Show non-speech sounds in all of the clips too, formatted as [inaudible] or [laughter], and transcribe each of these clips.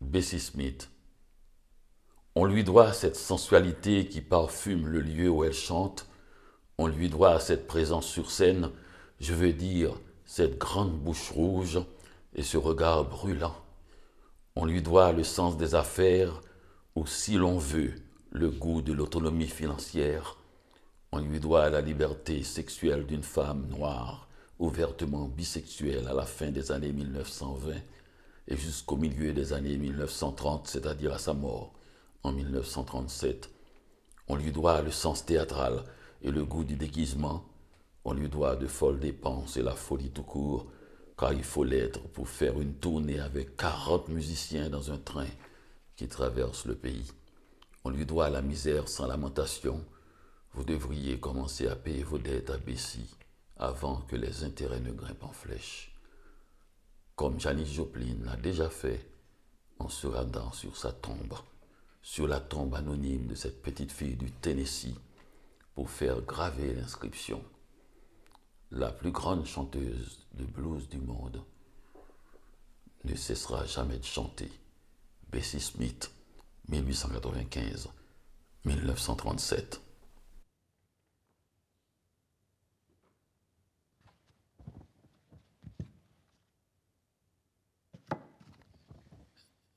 Bessie Smith. On lui doit cette sensualité qui parfume le lieu où elle chante, on lui doit cette présence sur scène, je veux dire cette grande bouche rouge et ce regard brûlant. On lui doit le sens des affaires ou si l'on veut le goût de l'autonomie financière. On lui doit la liberté sexuelle d'une femme noire ouvertement bisexuelle à la fin des années 1920 et jusqu'au milieu des années 1930, c'est-à-dire à sa mort en 1937. On lui doit le sens théâtral et le goût du déguisement, on lui doit de folles dépenses et la folie tout court, car il faut l'être pour faire une tournée avec 40 musiciens dans un train qui traverse le pays. On lui doit la misère sans lamentation. Vous devriez commencer à payer vos dettes à Bessie avant que les intérêts ne grimpent en flèche comme Janice Joplin l'a déjà fait en se rendant sur sa tombe, sur la tombe anonyme de cette petite fille du Tennessee, pour faire graver l'inscription. La plus grande chanteuse de blues du monde ne cessera jamais de chanter. Bessie Smith, 1895-1937.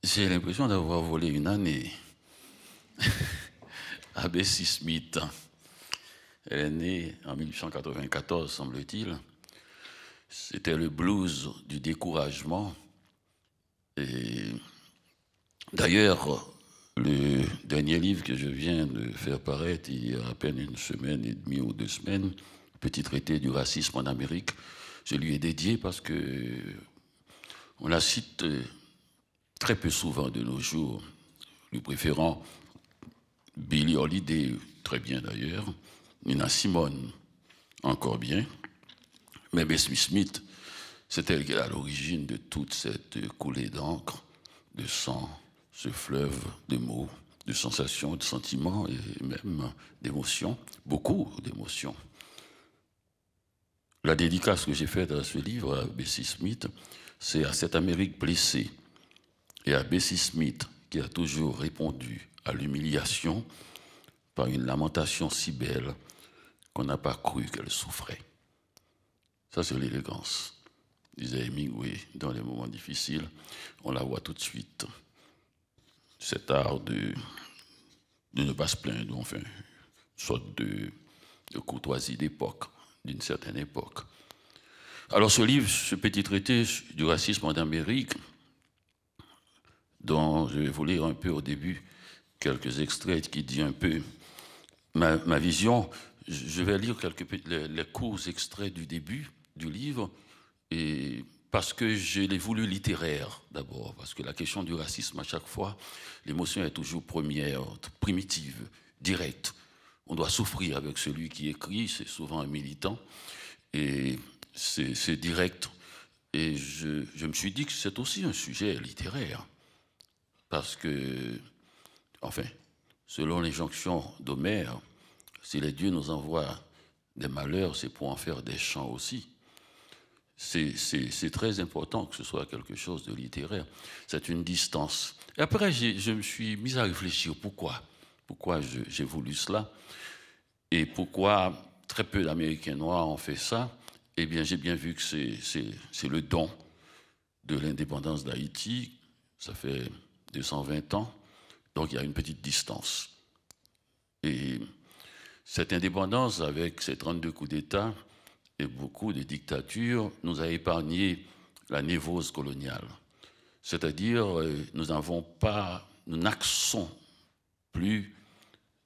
J'ai l'impression d'avoir volé une année. [laughs] Bessie Smith, elle est née en 1894, semble-t-il. C'était le blues du découragement. Et d'ailleurs, le dernier livre que je viens de faire paraître il y a à peine une semaine et demie ou deux semaines, Petit traité du racisme en Amérique, je lui ai dédié parce que on la cite euh, très peu souvent de nos jours. Nous préférons Billy Holiday, très bien d'ailleurs, Nina Simone, encore bien, mais Bessie Smith, c'est elle qui est à l'origine de toute cette coulée d'encre, de sang, ce fleuve de mots, de sensations, de sentiments et même d'émotions, beaucoup d'émotions. La dédicace que j'ai faite à ce livre à Bessie Smith, c'est à cette Amérique blessée et à Bessie Smith, qui a toujours répondu à l'humiliation par une lamentation si belle qu'on n'a pas cru qu'elle souffrait. Ça, c'est l'élégance, disait Hemingway dans les moments difficiles. On la voit tout de suite. Cet art de, ne pas se plaindre, enfin, une sorte de, de courtoisie d'époque, d'une certaine époque. Alors ce livre, ce petit traité du racisme en Amérique, dont je vais vous lire un peu au début quelques extraits qui disent un peu ma, vision. Je vais lire quelques les, courts extraits du début du livre et parce que je l'ai voulu littéraires d'abord, parce que la question du racisme à chaque fois, l'émotion est toujours première, primitive, directe. On doit souffrir avec celui qui écrit, c'est souvent un militant, et c'est direct. Et je me suis dit que c'est aussi un sujet littéraire parce que, enfin, selon l'injonction d'Homère, si les dieux nous envoient des malheurs, c'est pour en faire des chants aussi. C'est très important que ce soit quelque chose de littéraire. C'est une distance. Et après, je me suis mis à réfléchir pourquoi. Pourquoi j'ai voulu cela Et pourquoi très peu d'Américains noirs ont fait ça Eh bien, j'ai bien vu que c'est le don de l'indépendance d'Haïti. Ça fait 220 ans, donc il y a une petite distance. Et cette indépendance, avec ces 32 coups d'État et beaucoup de dictatures, nous a épargné la névrose coloniale. C'est-à-dire, euh, nous n'avons pas, nous n'axons plus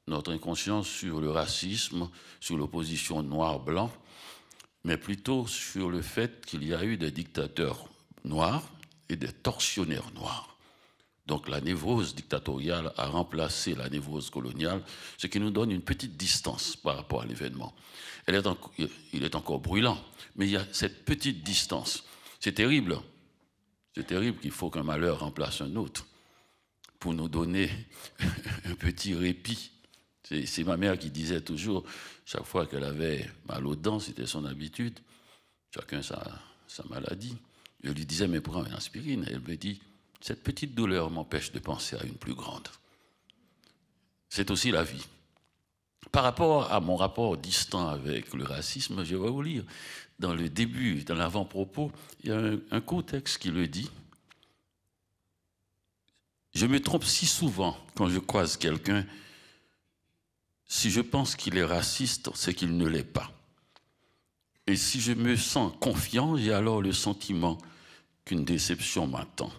notre inconscience sur le racisme, sur l'opposition noir-blanc, mais plutôt sur le fait qu'il y a eu des dictateurs noirs et des tortionnaires noirs. Donc la névrose dictatoriale a remplacé la névrose coloniale, ce qui nous donne une petite distance par rapport à l'événement. il est encore brûlant, mais il y a cette petite distance. C'est terrible. C'est terrible qu'il faut qu'un malheur remplace un autre pour nous donner [laughs] un petit répit. C'est ma mère qui disait toujours, chaque fois qu'elle avait mal aux dents, c'était son habitude, chacun sa, sa maladie. Je lui disais, mais prends une aspirine. Elle me dit, cette petite douleur m'empêche de penser à une plus grande. C'est aussi la vie. Par rapport à mon rapport distant avec le racisme, je vais vous lire, dans le début, dans l'avant-propos, il y a un, contexte qui le dit. Je me trompe si souvent quand je croise quelqu'un, si je pense qu'il est raciste, c'est qu'il ne l'est pas. Et si je me sens confiant, j'ai alors le sentiment qu'une déception m'attend.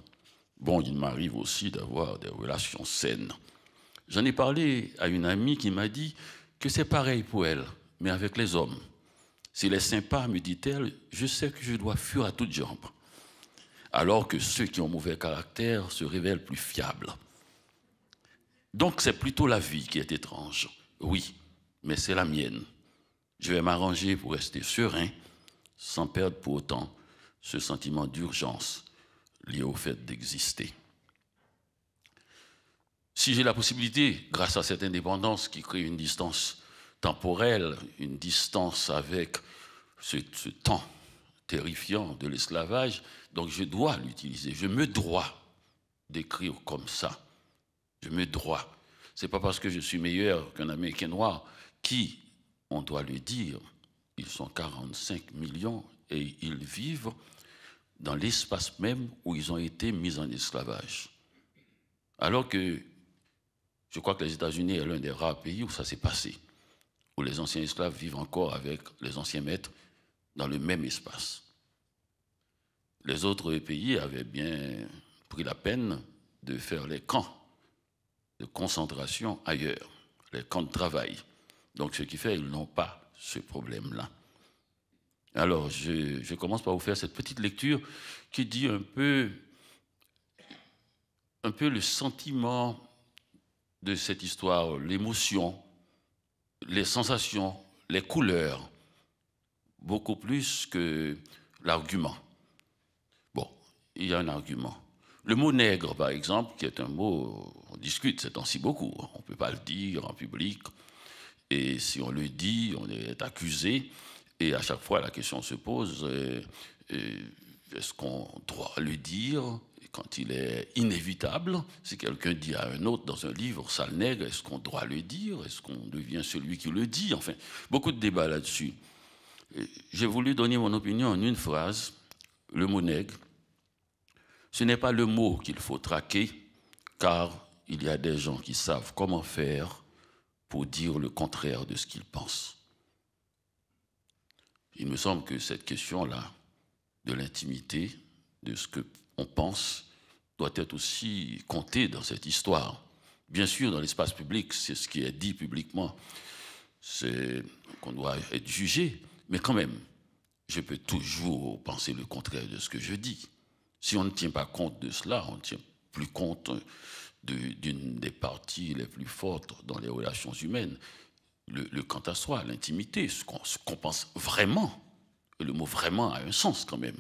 Bon, il m'arrive aussi d'avoir des relations saines. J'en ai parlé à une amie qui m'a dit que c'est pareil pour elle, mais avec les hommes. S'il est sympa, me dit-elle, je sais que je dois fuir à toutes jambes. Alors que ceux qui ont mauvais caractère se révèlent plus fiables. Donc c'est plutôt la vie qui est étrange. Oui, mais c'est la mienne. Je vais m'arranger pour rester serein, sans perdre pour autant ce sentiment d'urgence lié au fait d'exister. Si j'ai la possibilité, grâce à cette indépendance qui crée une distance temporelle, une distance avec ce, temps terrifiant de l'esclavage, donc je dois l'utiliser, je me dois d'écrire comme ça. Je me dois. C'est pas parce que je suis meilleur qu'un Américain noir qui, on doit le dire, ils sont 45 millions et ils vivent dans l'espace même où ils ont été mis en esclavage. Alors que je crois que les États-Unis est l'un des rares pays où ça s'est passé, où les anciens esclaves vivent encore avec les anciens maîtres dans le même espace. Les autres pays avaient bien pris la peine de faire les camps de concentration ailleurs, les camps de travail. Donc ce qui fait qu'ils n'ont pas ce problème-là. Alors, je, commence par vous faire cette petite lecture qui dit un peu, un peu le sentiment de cette histoire, l'émotion, les sensations, les couleurs, beaucoup plus que l'argument. Bon, il y a un argument. Le mot nègre, par exemple, qui est un mot, on discute c'est temps-ci beaucoup, hein. on ne peut pas le dire en public, et si on le dit, on est accusé. Et à chaque fois, la question se pose, euh, euh, est-ce qu'on doit le dire quand il est inévitable Si quelqu'un dit à un autre dans un livre, sale nègre, est-ce qu'on doit le dire Est-ce qu'on devient celui qui le dit Enfin, beaucoup de débats là-dessus. Euh, j'ai voulu donner mon opinion en une phrase. Le mot nègre, ce n'est pas le mot qu'il faut traquer, car il y a des gens qui savent comment faire pour dire le contraire de ce qu'ils pensent. Il me semble que cette question-là, de l'intimité, de ce que on pense, doit être aussi comptée dans cette histoire. Bien sûr, dans l'espace public, c'est ce qui est dit publiquement, c'est qu'on doit être jugé, mais quand même, je peux toujours penser le contraire de ce que je dis. Si on ne tient pas compte de cela, on ne tient plus compte d'une des parties les plus fortes dans les relations humaines, le, quant à soi, l'intimité, ce qu'on pense vraiment. Le mot vraiment a un sens quand même.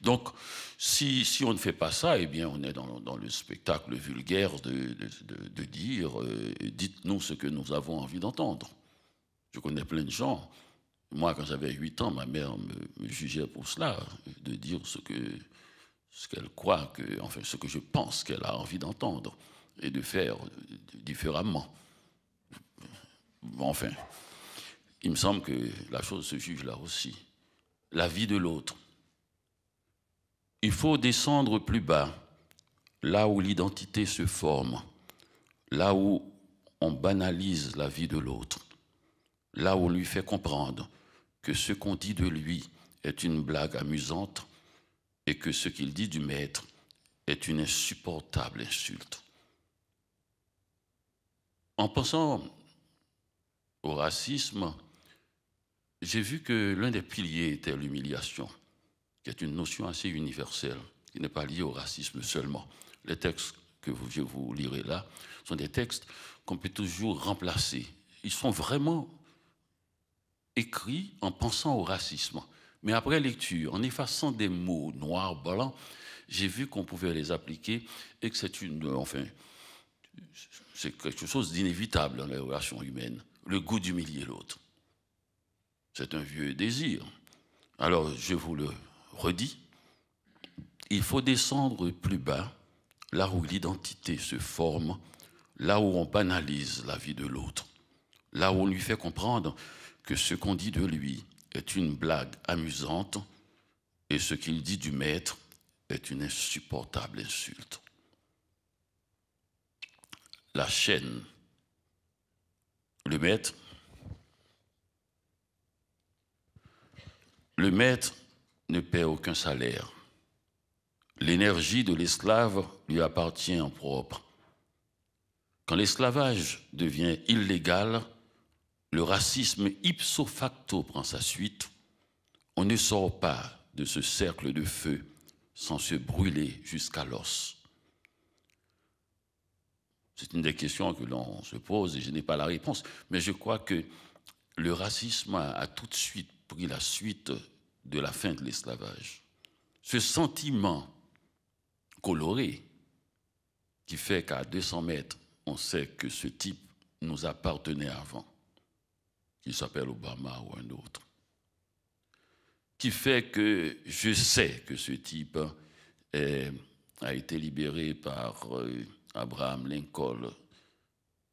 Donc, si, si, on ne fait pas ça, eh bien, on est dans, dans le spectacle vulgaire de, de, de, dire euh, dites-nous ce que nous avons envie d'entendre. Je connais plein de gens. Moi, quand j'avais 8 ans, ma mère me, me, jugeait pour cela, de dire ce que ce qu'elle croit, que, enfin, ce que je pense qu'elle a envie d'entendre et de faire euh, différemment enfin, il me semble que la chose se juge là aussi. La vie de l'autre. Il faut descendre plus bas, là où l'identité se forme, là où on banalise la vie de l'autre, là où on lui fait comprendre que ce qu'on dit de lui est une blague amusante et que ce qu'il dit du maître est une insupportable insulte. En pensant au racisme, j'ai vu que l'un des piliers était l'humiliation, qui est une notion assez universelle, qui n'est pas liée au racisme seulement. Les textes que vous, vous lirez là sont des textes qu'on peut toujours remplacer. Ils sont vraiment écrits en pensant au racisme. Mais après lecture, en effaçant des mots noirs, blancs, j'ai vu qu'on pouvait les appliquer et que c'est une, enfin, c'est quelque chose d'inévitable dans les relations humaines le goût d'humilier l'autre. C'est un vieux désir. Alors, je vous le redis, il faut descendre plus bas, là où l'identité se forme, là où on banalise la vie de l'autre, là où on lui fait comprendre que ce qu'on dit de lui est une blague amusante et ce qu'il dit du maître est une insupportable insulte. La chaîne le maître, le maître ne paie aucun salaire. L'énergie de l'esclave lui appartient en propre. Quand l'esclavage devient illégal, le racisme ipso facto prend sa suite. On ne sort pas de ce cercle de feu sans se brûler jusqu'à l'os. C'est une des questions que l'on se pose et je n'ai pas la réponse. Mais je crois que le racisme a, tout de suite pris la suite de la fin de l'esclavage. Ce sentiment coloré qui fait qu'à 200 mètres, on sait que ce type nous appartenait avant, qu'il s'appelle Obama ou un autre, qui fait que je sais que ce type hein, a été libéré par... Euh, Abraham Lincoln,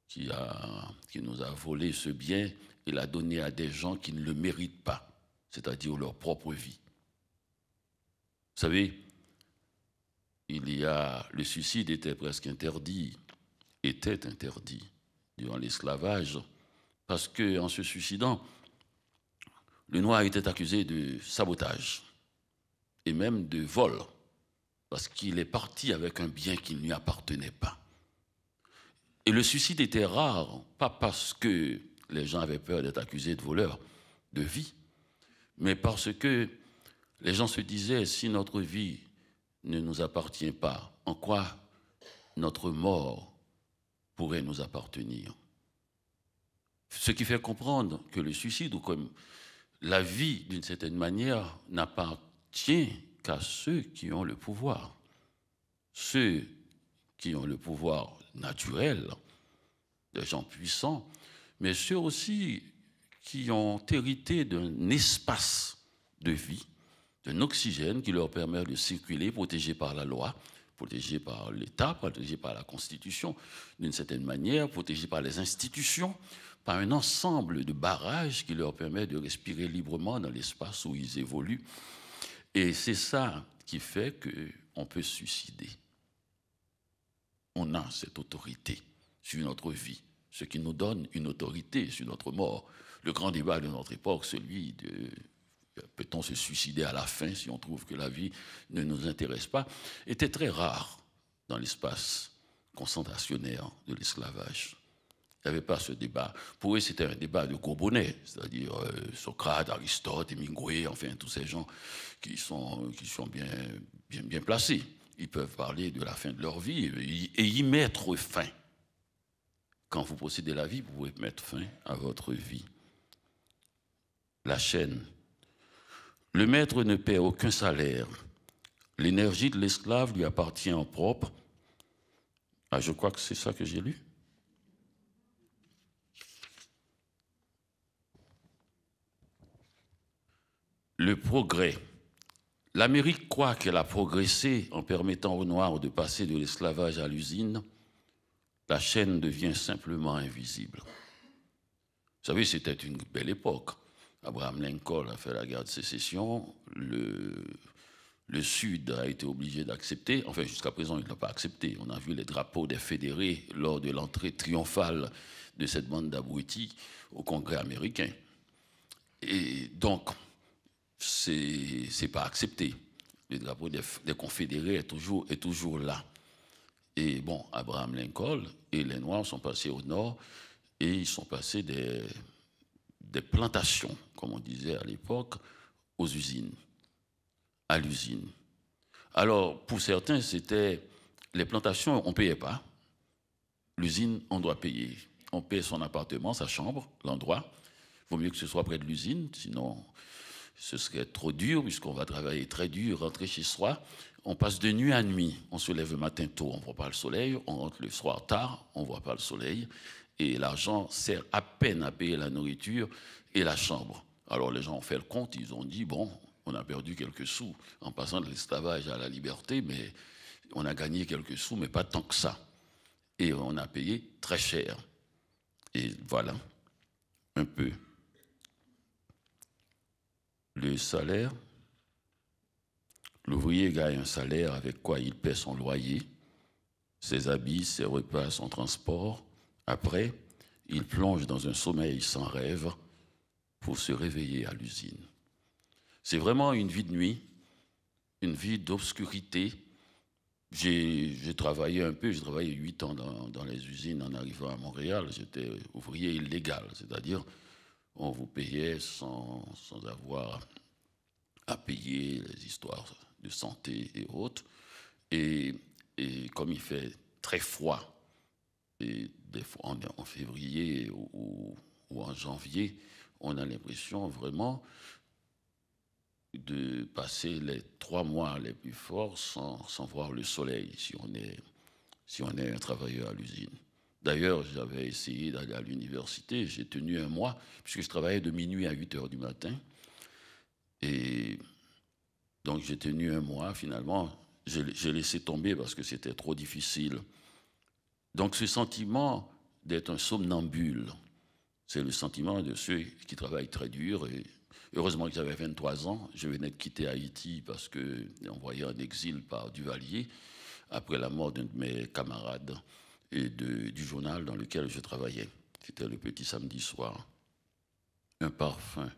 qui, a, qui nous a volé ce bien et l'a donné à des gens qui ne le méritent pas, c'est-à-dire leur propre vie. Vous savez, il y a le suicide était presque interdit, était interdit durant l'esclavage, parce qu'en se suicidant, le noir était accusé de sabotage et même de vol parce qu'il est parti avec un bien qui ne lui appartenait pas. Et le suicide était rare, pas parce que les gens avaient peur d'être accusés de voleurs de vie, mais parce que les gens se disaient, si notre vie ne nous appartient pas, en quoi notre mort pourrait nous appartenir Ce qui fait comprendre que le suicide, ou comme la vie d'une certaine manière, n'appartient qu'à ceux qui ont le pouvoir. Ceux qui ont le pouvoir naturel, des gens puissants, mais ceux aussi qui ont hérité d'un espace de vie, d'un oxygène qui leur permet de circuler, protégé par la loi, protégé par l'État, protégé par la Constitution, d'une certaine manière, protégé par les institutions, par un ensemble de barrages qui leur permet de respirer librement dans l'espace où ils évoluent et c'est ça qui fait qu'on peut suicider. On a cette autorité sur notre vie, ce qui nous donne une autorité sur notre mort. Le grand débat de notre époque, celui de peut-on se suicider à la fin si on trouve que la vie ne nous intéresse pas, était très rare dans l'espace concentrationnaire de l'esclavage. Il n'y avait pas ce débat. Pour eux, c'était un débat de gourbonnais, c'est-à-dire euh, Socrate, Aristote, Hemingway, enfin tous ces gens qui sont, bien, bien, placés. Ils peuvent parler de la fin de leur vie et, y mettre fin. Quand vous possédez la vie, vous pouvez mettre fin à votre vie. La chaîne. Le maître ne paie aucun salaire. L'énergie de l'esclave lui appartient en propre. Ah, je crois que c'est ça que j'ai lu. le progrès. L'Amérique croit qu'elle a progressé en permettant aux Noirs de passer de l'esclavage à l'usine. La chaîne devient simplement invisible. Vous savez, c'était une belle époque. Abraham Lincoln a fait la guerre de sécession. Le, Sud a été obligé d'accepter. Enfin, jusqu'à présent, il ne l'a pas accepté. On a vu les drapeaux des fédérés lors de l'entrée triomphale de cette bande d'abrutis au Congrès américain. Et donc, c'est pas accepté. Le drapeau des, confédérés est toujours, est toujours là. Et bon, Abraham Lincoln et les Noirs sont passés au nord et ils sont passés des, plantations, comme on disait à l'époque, aux usines, à l'usine. Alors, pour certains, c'était les plantations, on ne payait pas. L'usine, on doit payer. On paye son appartement, sa chambre, l'endroit. Vaut mieux que ce soit près de l'usine, sinon ce serait trop dur, puisqu'on va travailler très dur, rentrer chez soi. On passe de nuit à nuit. On se lève le matin tôt, on ne voit pas le soleil. On rentre le soir tard, on ne voit pas le soleil. Et l'argent sert à peine à payer la nourriture et la chambre. Alors les gens ont fait le compte, ils ont dit, bon, on a perdu quelques sous en passant de l'esclavage à la liberté, mais on a gagné quelques sous, mais pas tant que ça. Et on a payé très cher. Et voilà, un peu le salaire. L'ouvrier gagne un salaire avec quoi il paie son loyer, ses habits, ses repas, son transport. Après, il plonge dans un sommeil sans rêve pour se réveiller à l'usine. C'est vraiment une vie de nuit, une vie d'obscurité. J'ai travaillé un peu, j'ai travaillé huit ans dans, dans, les usines en arrivant à Montréal. J'étais ouvrier illégal, c'est-à-dire on vous payait sans, avoir à payer les histoires de santé et autres. Et, et comme il fait très froid, et des fois en, février ou, en janvier, on a l'impression vraiment de passer les trois mois les plus forts sans, sans voir le soleil si on est, si on est un travailleur à l'usine. D'ailleurs, j'avais essayé d'aller à l'université, j'ai tenu un mois, puisque je travaillais de minuit à 8 heures du matin. Et donc j'ai tenu un mois, finalement, j'ai laissé tomber parce que c'était trop difficile. Donc ce sentiment d'être un somnambule, c'est le sentiment de ceux qui travaillent très dur. Et heureusement que j'avais 23 ans, je venais de quitter Haïti parce que envoyé en exil par Duvalier après la mort d'un de mes camarades et du journal dans lequel je travaillais. C'était le petit samedi soir. Un parfum.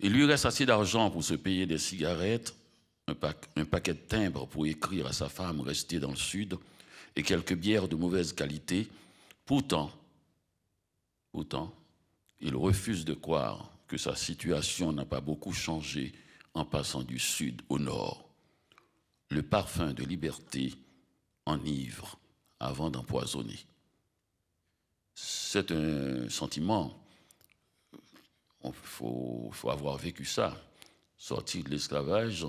Il lui reste assez d'argent pour se payer des cigarettes, un, un paquet de timbres pour écrire à sa femme restée dans le sud et quelques bières de mauvaise qualité. Pourtant, pourtant, il refuse de croire que sa situation n'a pas beaucoup changé en passant du sud au nord. Le parfum de liberté enivre avant d'empoisonner. C'est un sentiment, il faut, avoir vécu ça, sortir de l'esclavage,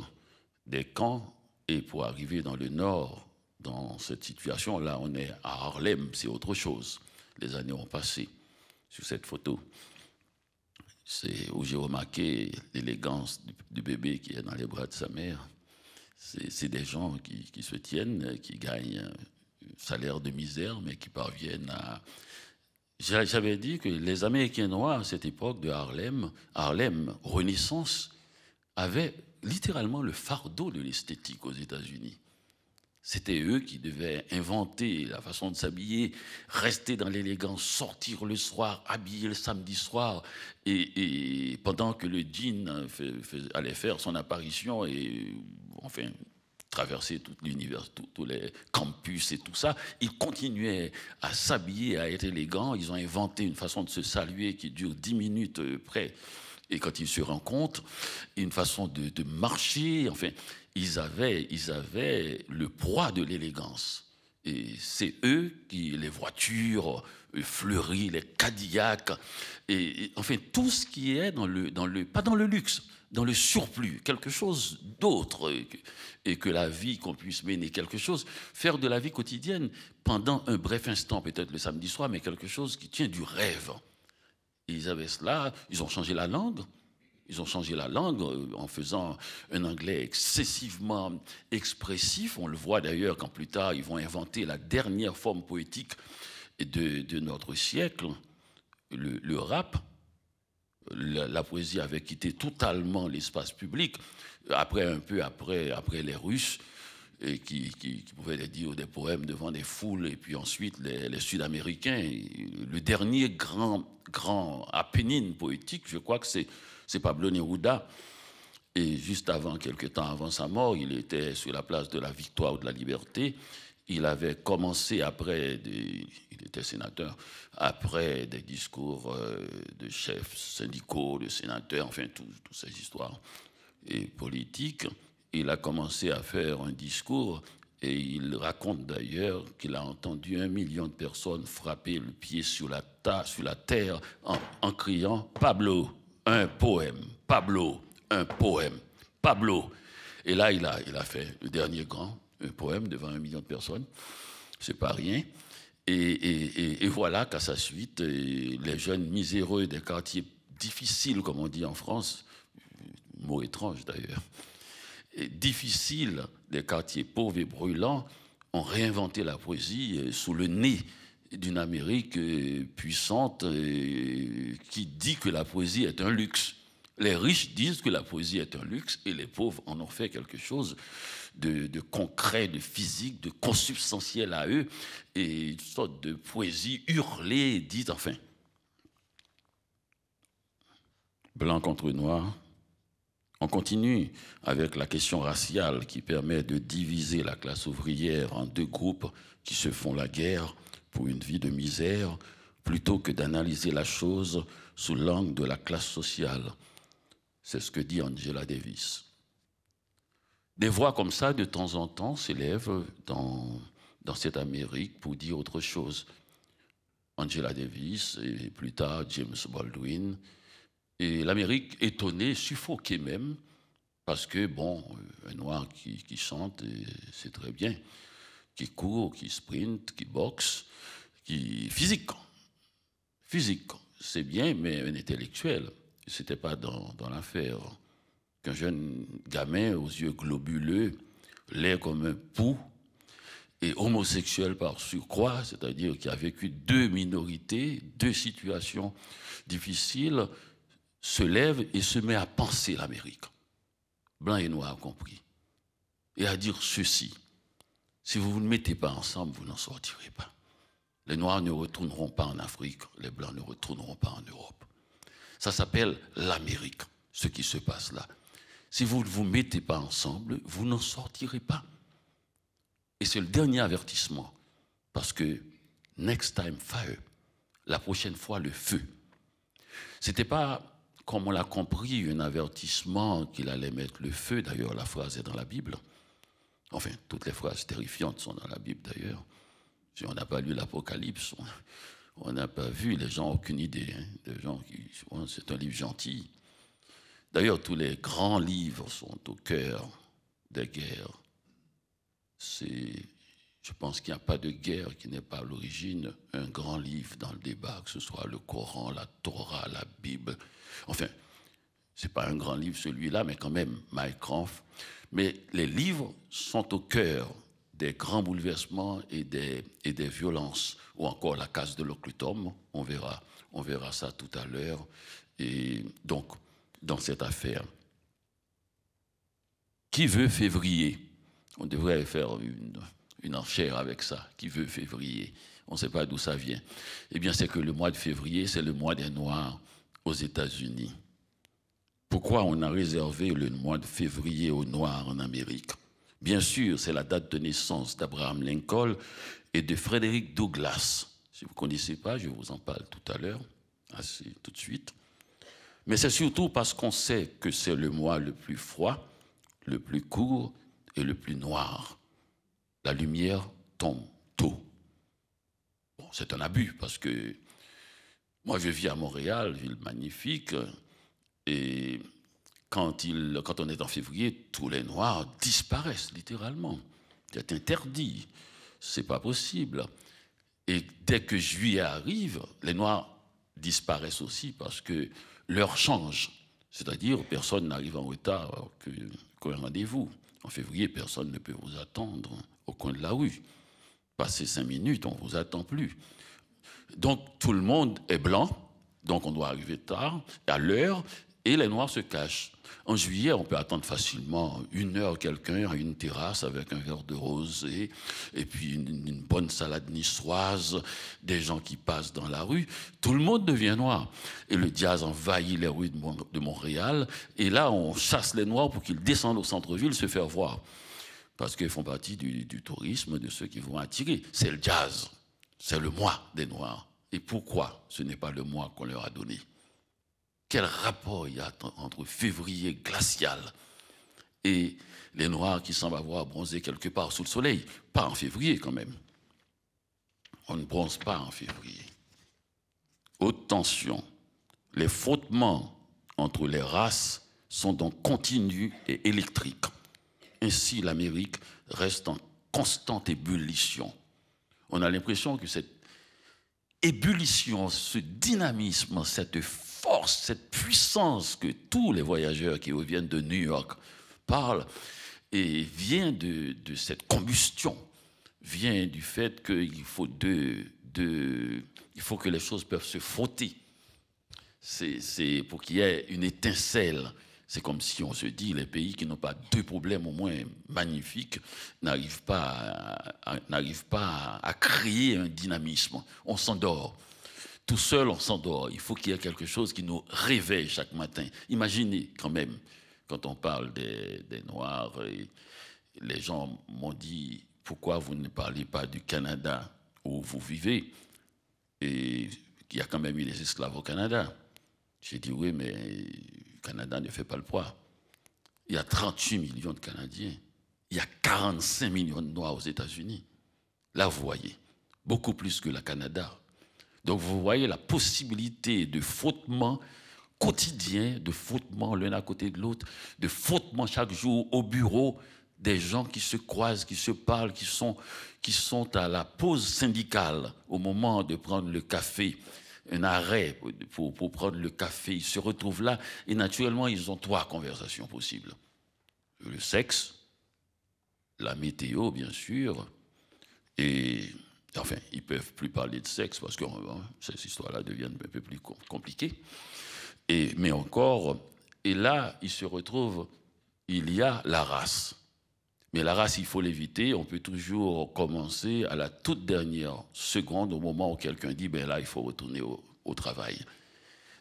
des camps, et pour arriver dans le nord, dans cette situation-là, on est à Harlem, c'est autre chose. Les années ont passé sur cette photo. C'est où j'ai remarqué l'élégance du, bébé qui est dans les bras de sa mère. C'est des gens qui, qui se tiennent, qui gagnent salaire de misère, mais qui parviennent à... J'avais dit que les Américains noirs, à cette époque de Harlem, Harlem, Renaissance, avaient littéralement le fardeau de l'esthétique aux États-Unis. C'était eux qui devaient inventer la façon de s'habiller, rester dans l'élégance, sortir le soir, habiller le samedi soir, et, et pendant que le jean allait faire son apparition, et enfin traverser tout l'univers, tous les campus et tout ça. Ils continuaient à s'habiller, à être élégants. Ils ont inventé une façon de se saluer qui dure dix minutes euh, près. Et quand ils se rencontrent, une façon de, marcher. Enfin, ils avaient, avaient le poids de l'élégance. Et c'est eux qui, les voitures euh, fleuries, les Cadillacs, et, et, enfin tout ce qui est dans le, dans le, pas dans le luxe, dans le surplus, quelque chose d'autre et que la vie qu'on puisse mener, quelque chose, faire de la vie quotidienne pendant un bref instant, peut-être le samedi soir, mais quelque chose qui tient du rêve. ils avaient cela, ils ont changé la langue. Ils ont changé la langue euh, en faisant un anglais excessivement expressif. On le voit d'ailleurs quand plus tard ils vont inventer la dernière forme poétique de, de notre siècle, le rap la, poésie avait quitté totalement l'espace public, après un peu après, après les Russes, qui, pouvaient dire des poèmes devant des foules, et puis ensuite les, Sud-Américains. Le dernier grand, grand apennine poétique, je crois que c'est Pablo Neruda. Et juste avant, quelques temps avant sa mort, il était sur la place de la Victoire ou de la Liberté il avait commencé après, des, il était sénateur, après des discours euh, de chefs syndicaux, de sénateurs, enfin toutes ces histoires et politiques, il a commencé à faire un discours et il raconte d'ailleurs qu'il a entendu un million de personnes frapper le pied sur la, sur la terre en, criant Pablo, un poème, Pablo, un poème, Pablo. Et là, il a, il a fait le dernier grand un poème devant un million de personnes. C'est pas rien. Et, et voilà qu'à sa suite, les jeunes miséreux des quartiers difficiles, comme on dit en France, mot étrange d'ailleurs, difficiles, des quartiers pauvres et brûlants, ont réinventé la poésie euh, sous le nez d'une Amérique euh, puissante euh, qui dit que la poésie est un luxe. Les riches disent que la poésie est un luxe et les pauvres en ont fait quelque chose de, concret, de physique, de consubstantiel à eux, et une sorte de poésie hurlée, dite enfin. Blanc contre noir. On continue avec la question raciale qui permet de diviser la classe ouvrière en deux groupes qui se font la guerre pour une vie de misère, plutôt que d'analyser la chose sous l'angle de la classe sociale. C'est ce que dit Angela Davis des voix comme ça, de temps en temps, s'élèvent dans, dans cette Amérique pour dire autre chose. Angela Davis et plus tard James Baldwin. Et l'Amérique étonnée, suffoquée même, parce que, bon, un noir qui, qui chante, c'est très bien, qui court, qui sprint, qui boxe, qui physique. Physique, c'est bien, mais un intellectuel, c'était pas dans, dans l'affaire un jeune gamin aux yeux globuleux, l'air comme un pou, et homosexuel par surcroît, c'est-à-dire qui a vécu deux minorités, deux situations difficiles, se lève et se met à penser l'Amérique, blanc et noir compris, et à dire ceci, si vous ne vous mettez pas ensemble, vous n'en sortirez pas. Les Noirs ne retourneront pas en Afrique, les Blancs ne retourneront pas en Europe. Ça s'appelle l'Amérique, ce qui se passe là. Si vous ne vous mettez pas ensemble, vous n'en sortirez pas. Et c'est le dernier avertissement. Parce que next time fire, la prochaine fois le feu. C'était pas, comme on l'a compris, un avertissement qu'il allait mettre le feu. D'ailleurs, la phrase est dans la Bible. Enfin, toutes les phrases terrifiantes sont dans la Bible d'ailleurs. Si on n'a pas lu l'Apocalypse, on n'a pas vu, les gens n'ont aucune idée. Hein, gens, c'est un livre gentil. D'ailleurs, tous les grands livres sont au cœur des guerres. je pense qu'il n'y a pas de guerre qui n'est pas à l'origine un grand livre dans le débat, que ce soit le Coran, la Torah, la Bible. Enfin, ce n'est pas un grand livre celui-là, mais quand même, Mike Mais les livres sont au cœur des grands bouleversements et des, et des violences, ou encore la case de l'occultum, on verra, on verra ça tout à l'heure. Et donc, dans cette affaire. Qui veut février On devrait faire une, enchère avec ça. Qui veut février On ne sait pas d'où ça vient. Eh bien, c'est que le mois de février, c'est le mois des Noirs aux États-Unis. Pourquoi on a réservé le mois de février aux Noirs en Amérique Bien sûr, c'est la date de naissance d'Abraham Lincoln et de Frédéric Douglass. Si vous ne connaissez pas, je vous en parle tout à l'heure, tout de suite. Mais c'est surtout parce qu'on sait que c'est le mois le plus froid, le plus court et le plus noir. La lumière tombe tôt. Bon, c'est un abus parce que moi je vis à Montréal, ville magnifique, et quand, il, quand on est en février, tous les noirs disparaissent littéralement. C'est interdit, c'est pas possible. Et dès que juillet arrive, les noirs disparaissent aussi parce que l'heure change. C'est-à-dire, personne n'arrive en retard euh, qu'un rendez-vous. En février, personne ne peut vous attendre au coin de la rue. Passer cinq minutes, on ne vous attend plus. Donc, tout le monde est blanc, donc on doit arriver tard, à l'heure, et les Noirs se cachent. En juillet, on peut attendre facilement une heure quelqu'un à une terrasse avec un verre de rosé et puis une, bonne salade niçoise, des gens qui passent dans la rue. Tout le monde devient noir. Et le jazz envahit les rues de, Montréal. Et là, on chasse les noirs pour qu'ils descendent au centre-ville se faire voir. Parce qu'ils font partie du tourisme, de ceux qui vont attirer. C'est le jazz. C'est le moi des noirs. Et pourquoi ce n'est pas le moi qu'on leur a donné quel rapport il y a entre février glacial et les Noirs qui semblent avoir bronzé quelque part sous le soleil Pas en février quand même. On ne bronze pas en février. Haute tension, les frottements entre les races sont donc continus et électriques. Ainsi, l'Amérique reste en constante ébullition. On a l'impression que cette ébullition, ce dynamisme, cette cette puissance que tous les voyageurs qui reviennent de New York parlent, et vient de, cette combustion, vient du fait qu'il faut, faut que les choses peuvent se frotter. C'est pour qu'il y ait une étincelle. C'est comme si on se dit, les pays qui n'ont pas deux problèmes au moins magnifiques n'arrivent pas, pas à créer un dynamisme. On s'endort. Tout seul, on s'endort. Il faut qu'il y ait quelque chose qui nous réveille chaque matin. Imaginez quand même, quand on parle des, Noirs, les gens m'ont dit, pourquoi vous ne parlez pas du Canada où vous vivez Et il y a quand même eu des esclaves au Canada. J'ai dit, oui, mais le Canada ne fait pas le poids. Il y a 38 millions de Canadiens. Il y a 45 millions de Noirs aux États-Unis. Là, vous voyez, beaucoup plus que le Canada donc vous voyez la possibilité de frottement quotidien, de frottement l'un à côté de l'autre, de frottement chaque jour au bureau, des gens qui se croisent, qui se parlent, qui sont, qui sont à la pause syndicale au moment de prendre le café, un arrêt pour, pour prendre le café. Ils se retrouvent là et naturellement, ils ont trois conversations possibles. Le sexe, la météo, bien sûr, et Enfin, ils ne peuvent plus parler de sexe parce que euh, ces histoires-là deviennent un peu plus compliquées. Et, mais encore, et là, ils se retrouvent. il y a la race. Mais la race, il faut l'éviter. On peut toujours commencer à la toute dernière seconde, au moment où quelqu'un dit, ben là, il faut retourner au, travail.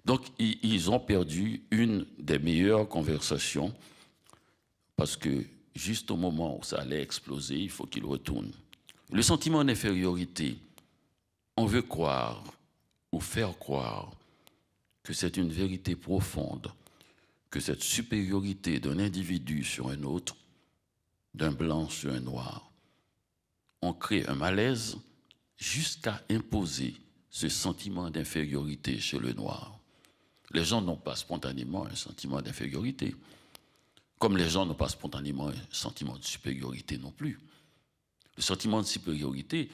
Donc, ils, ils ont perdu une des meilleures conversations parce que juste au moment où ça allait exploser, il faut qu'ils retournent. Le sentiment d'infériorité, on veut croire ou faire croire que c'est une vérité profonde, que cette supériorité d'un individu sur un autre, d'un blanc sur un noir, on crée un malaise jusqu'à imposer ce sentiment d'infériorité chez le noir. Les gens n'ont pas spontanément un sentiment d'infériorité, comme les gens n'ont pas spontanément un sentiment de supériorité non plus le sentiment de supériorité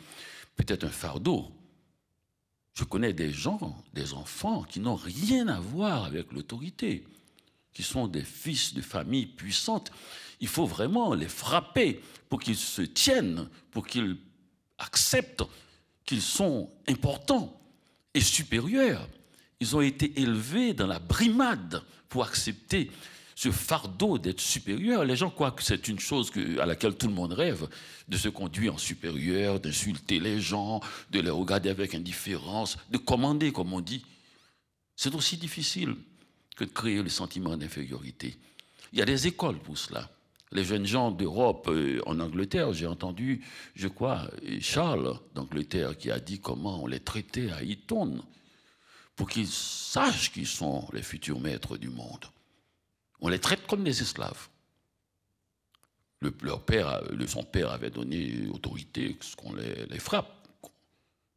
peut être un fardeau. Je connais des gens, des enfants qui n'ont rien à voir avec l'autorité, qui sont des fils de familles puissantes. Il faut vraiment les frapper pour qu'ils se tiennent, pour qu'ils acceptent qu'ils sont importants et supérieurs. Ils ont été élevés dans la brimade pour accepter ce fardeau d'être supérieur, les gens croient que c'est une chose à laquelle tout le monde rêve, de se conduire en supérieur, d'insulter les gens, de les regarder avec indifférence, de commander, comme on dit. C'est aussi difficile que de créer le sentiment d'infériorité. Il y a des écoles pour cela. Les jeunes gens d'Europe, euh, en Angleterre, j'ai entendu, je crois, euh, Charles d'Angleterre qui a dit comment on les traitait à Eton pour qu'ils sachent qu'ils sont les futurs maîtres du monde. On les traite comme des esclaves. Le, leur père, son père avait donné autorité ce qu'on les, frappe.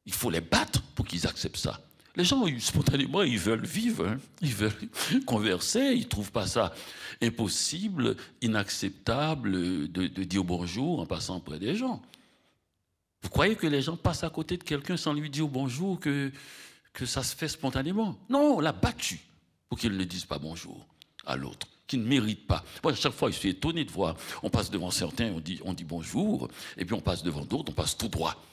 Il faut les battre pour qu'ils acceptent ça. Les gens, spontanément, ils veulent vivre, hein. ils veulent [laughs] converser, ils ne trouvent pas ça impossible, inacceptable de, de, dire bonjour en passant près des gens. Vous croyez que les gens passent à côté de quelqu'un sans lui dire bonjour, que, que ça se fait spontanément Non, on l'a battu pour qu'il ne dise pas bonjour à l'autre qui ne méritent pas. Moi, à chaque fois, je suis étonné de voir. On passe devant certains, on dit, on dit bonjour, et puis on passe devant d'autres, on passe tout droit.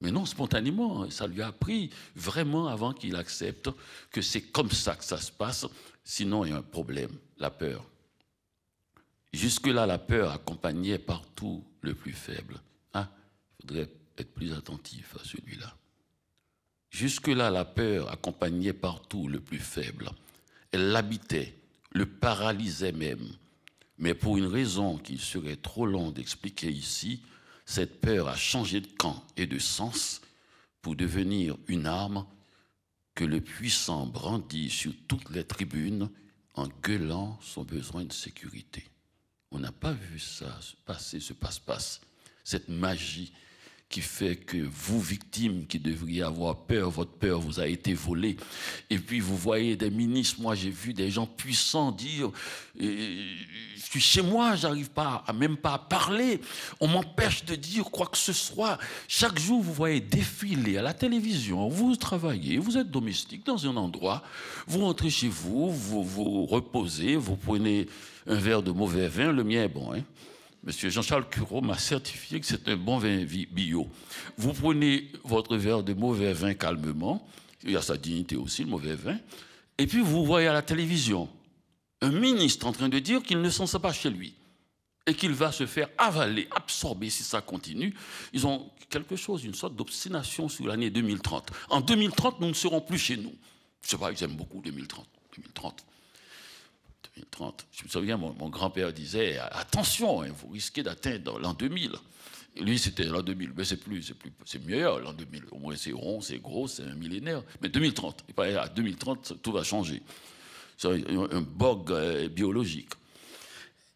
Mais non, spontanément, ça lui a appris vraiment avant qu'il accepte que c'est comme ça que ça se passe, sinon il y a un problème, la peur. Jusque-là, la peur accompagnait partout le plus faible. Hein. Il faudrait être plus attentif à celui-là. Jusque-là, la peur accompagnait partout le plus faible. Elle l'habitait, le paralysait même. Mais pour une raison qu'il serait trop long d'expliquer ici, cette peur a changé de camp et de sens pour devenir une arme que le puissant brandit sur toutes les tribunes en gueulant son besoin de sécurité. On n'a pas vu ça se passer, ce passe-passe, cette magie qui fait que vous, victimes, qui devriez avoir peur, votre peur vous a été volée. Et puis vous voyez des ministres, moi j'ai vu des gens puissants dire, je suis chez moi, j'arrive pas à même pas à parler, on m'empêche de dire quoi que ce soit. Chaque jour, vous voyez défiler à la télévision, vous travaillez, vous êtes domestique dans un endroit, vous rentrez chez vous, vous vous reposez, vous prenez un verre de mauvais vin, le mien est bon. Hein Monsieur Jean-Charles Curot m'a certifié que c'est un bon vin bio. Vous prenez votre verre de mauvais vin calmement, il y a sa dignité aussi, le mauvais vin, et puis vous voyez à la télévision un ministre en train de dire qu'il ne s'en sort pas chez lui et qu'il va se faire avaler, absorber si ça continue. Ils ont quelque chose, une sorte d'obstination sur l'année 2030. En 2030, nous ne serons plus chez nous. Je sais pas, ils aiment beaucoup 2030. 2030. 2030. Je me souviens, mon, grand-père disait Attention, hein, vous risquez d'atteindre l'an 2000. lui, c'était l'an 2000, mais c'est plus, c'est plus, c'est mieux hein, l'an 2000. Au moins, c'est rond, c'est gros, c'est un millénaire. Mais 2030, et à 2030, tout va changer. C'est un, bogue euh, biologique.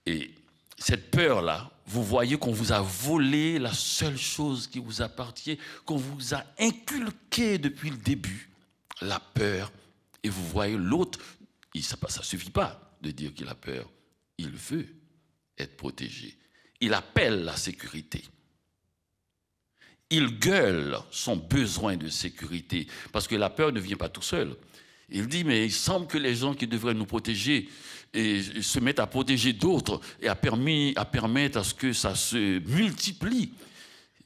Et cette peur-là, vous voyez qu'on vous a volé la seule chose qui vous appartient, qu'on vous a inculqué depuis le début, la peur. Et vous voyez l'autre il, ça ne suffit pas de dire qu'il a peur. Il veut être protégé. Il appelle la sécurité. Il gueule son besoin de sécurité parce que la peur ne vient pas tout seul. Il dit, mais il semble que les gens qui devraient nous protéger et se mettent à protéger d'autres et à, permis, à permettre à ce que ça se multiplie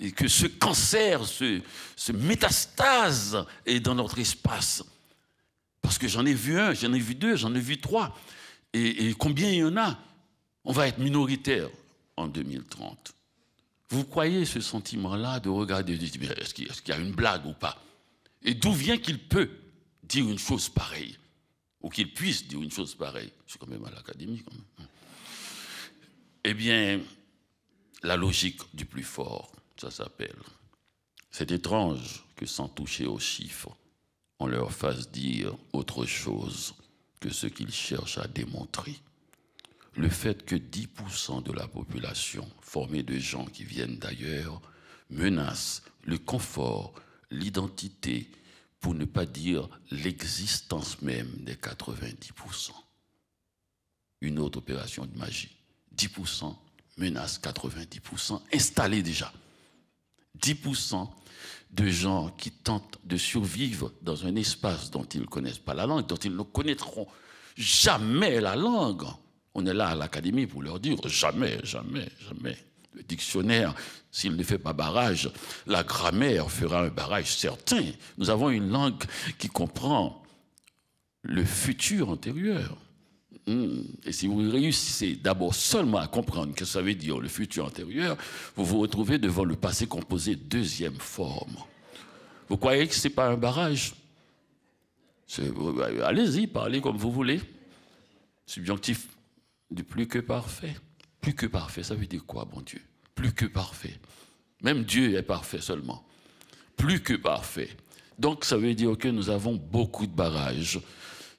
et que ce cancer se, métastase et dans notre espace. Parce que j'en ai vu un, j'en ai vu deux, j'en ai vu trois. Et, combien il y en a On va être minoritaire en 2030. Vous croyez ce sentiment-là de regarder, de dire, est-ce qu'il y a une blague ou pas Et d'où vient qu'il peut dire une chose pareille Ou qu'il puisse dire une chose pareille Je suis quand même à l'académie, quand même. Eh bien, la logique du plus fort, ça s'appelle. C'est étrange que sans toucher aux chiffres, on leur fasse dire autre chose que ce qu'ils cherchent à démontrer. Le fait que 10% de la population, formée de gens qui viennent d'ailleurs, menace le confort, l'identité, pour ne pas dire l'existence même des 90%. Une autre opération de magie. 10% menace 90%, installés déjà. 10% de gens qui tentent de survivre dans un espace dont ils ne connaissent pas la langue, dont ils ne connaîtront jamais la langue. On est là à l'académie pour leur dire jamais, jamais, jamais. Le dictionnaire, s'il ne fait pas barrage, la grammaire fera un barrage certain. Nous avons une langue qui comprend le futur antérieur. Hmm. Et si vous réussissez d'abord seulement à comprendre que ça veut dire le futur antérieur, vous vous retrouvez devant le passé composé deuxième forme. Vous croyez que ce n'est pas un barrage euh, Allez-y, parlez comme vous voulez. Subjonctif du plus que parfait. Plus que parfait, ça veut dire quoi, bon Dieu Plus que parfait. Même Dieu est parfait seulement. Plus que parfait. Donc ça veut dire que nous avons beaucoup de barrages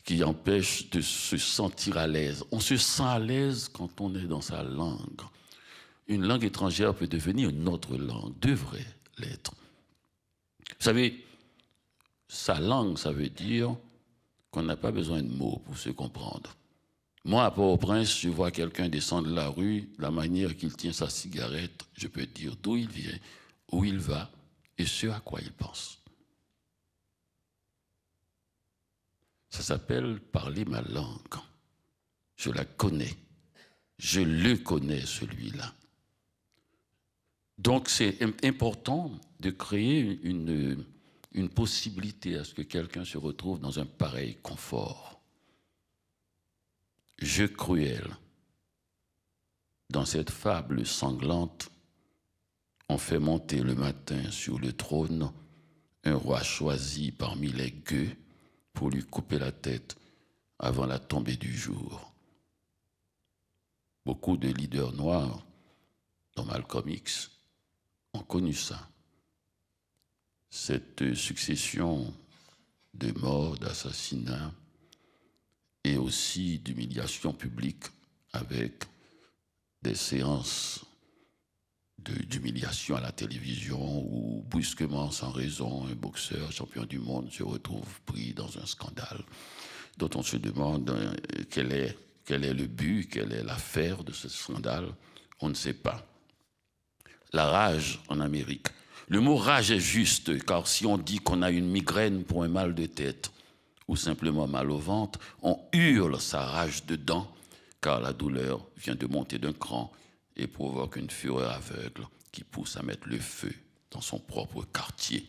qui empêche de se sentir à l'aise. On se sent à l'aise quand on est dans sa langue. Une langue étrangère peut devenir notre langue, devrait l'être. Vous savez, sa langue, ça veut dire qu'on n'a pas besoin de mots pour se comprendre. Moi, à Port-au-Prince, je vois quelqu'un descendre la rue, la manière qu'il tient sa cigarette, je peux dire d'où il vient, où il va et ce à quoi il pense. Ça s'appelle parler ma langue. Je la connais. Je le connais, celui-là. Donc c'est important de créer une, une possibilité à ce que quelqu'un se retrouve dans un pareil confort. Je cruel. Dans cette fable sanglante, on fait monter le matin sur le trône un roi choisi parmi les gueux pour lui couper la tête avant la tombée du jour. Beaucoup de leaders noirs, dans Malcolm X, ont connu ça. Cette succession de morts, d'assassinats et aussi d'humiliations publiques avec des séances d'humiliation à la télévision où brusquement, sans raison, un boxeur champion du monde se retrouve pris dans un scandale dont on se demande euh, quel est, quel est le but, quelle est l'affaire de ce scandale. On ne sait pas. La rage en Amérique. Le mot rage est juste, car si on dit qu'on a une migraine pour un mal de tête ou simplement mal au ventre, on hurle sa rage dedans, car la douleur vient de monter d'un cran et provoque une fureur aveugle qui pousse à mettre le feu dans son propre quartier.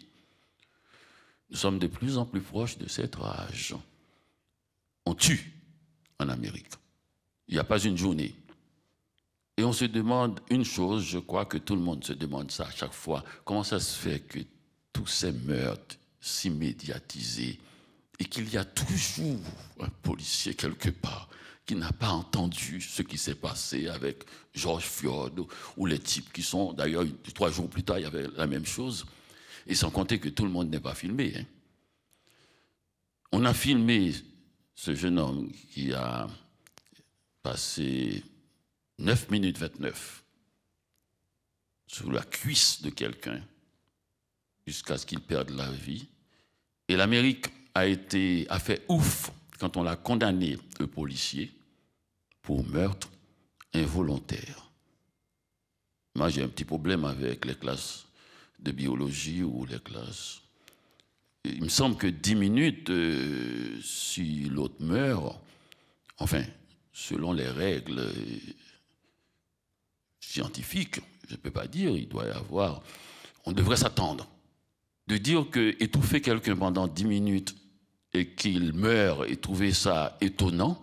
Nous sommes de plus en plus proches de cette rage. On tue en Amérique. Il n'y a pas une journée. Et on se demande une chose, je crois que tout le monde se demande ça à chaque fois. Comment ça se fait que tous ces meurtres s'immédiatisent et qu'il y a toujours un policier quelque part qui n'a pas entendu ce qui s'est passé avec George Fjord ou les types qui sont, d'ailleurs, trois jours plus tard, il y avait la même chose. Et sans compter que tout le monde n'est pas filmé. Hein. On a filmé ce jeune homme qui a passé 9 minutes 29 sous la cuisse de quelqu'un jusqu'à ce qu'il perde la vie. Et l'Amérique a, a fait ouf quand on l'a condamné, le policier, pour meurtre involontaire. Moi, j'ai un petit problème avec les classes de biologie ou les classes. Il me semble que 10 minutes, euh, si l'autre meurt, enfin, selon les règles euh, scientifiques, je ne peux pas dire, il doit y avoir, on devrait s'attendre de dire que étouffer quelqu'un pendant 10 minutes et qu'il meurt et trouver ça étonnant,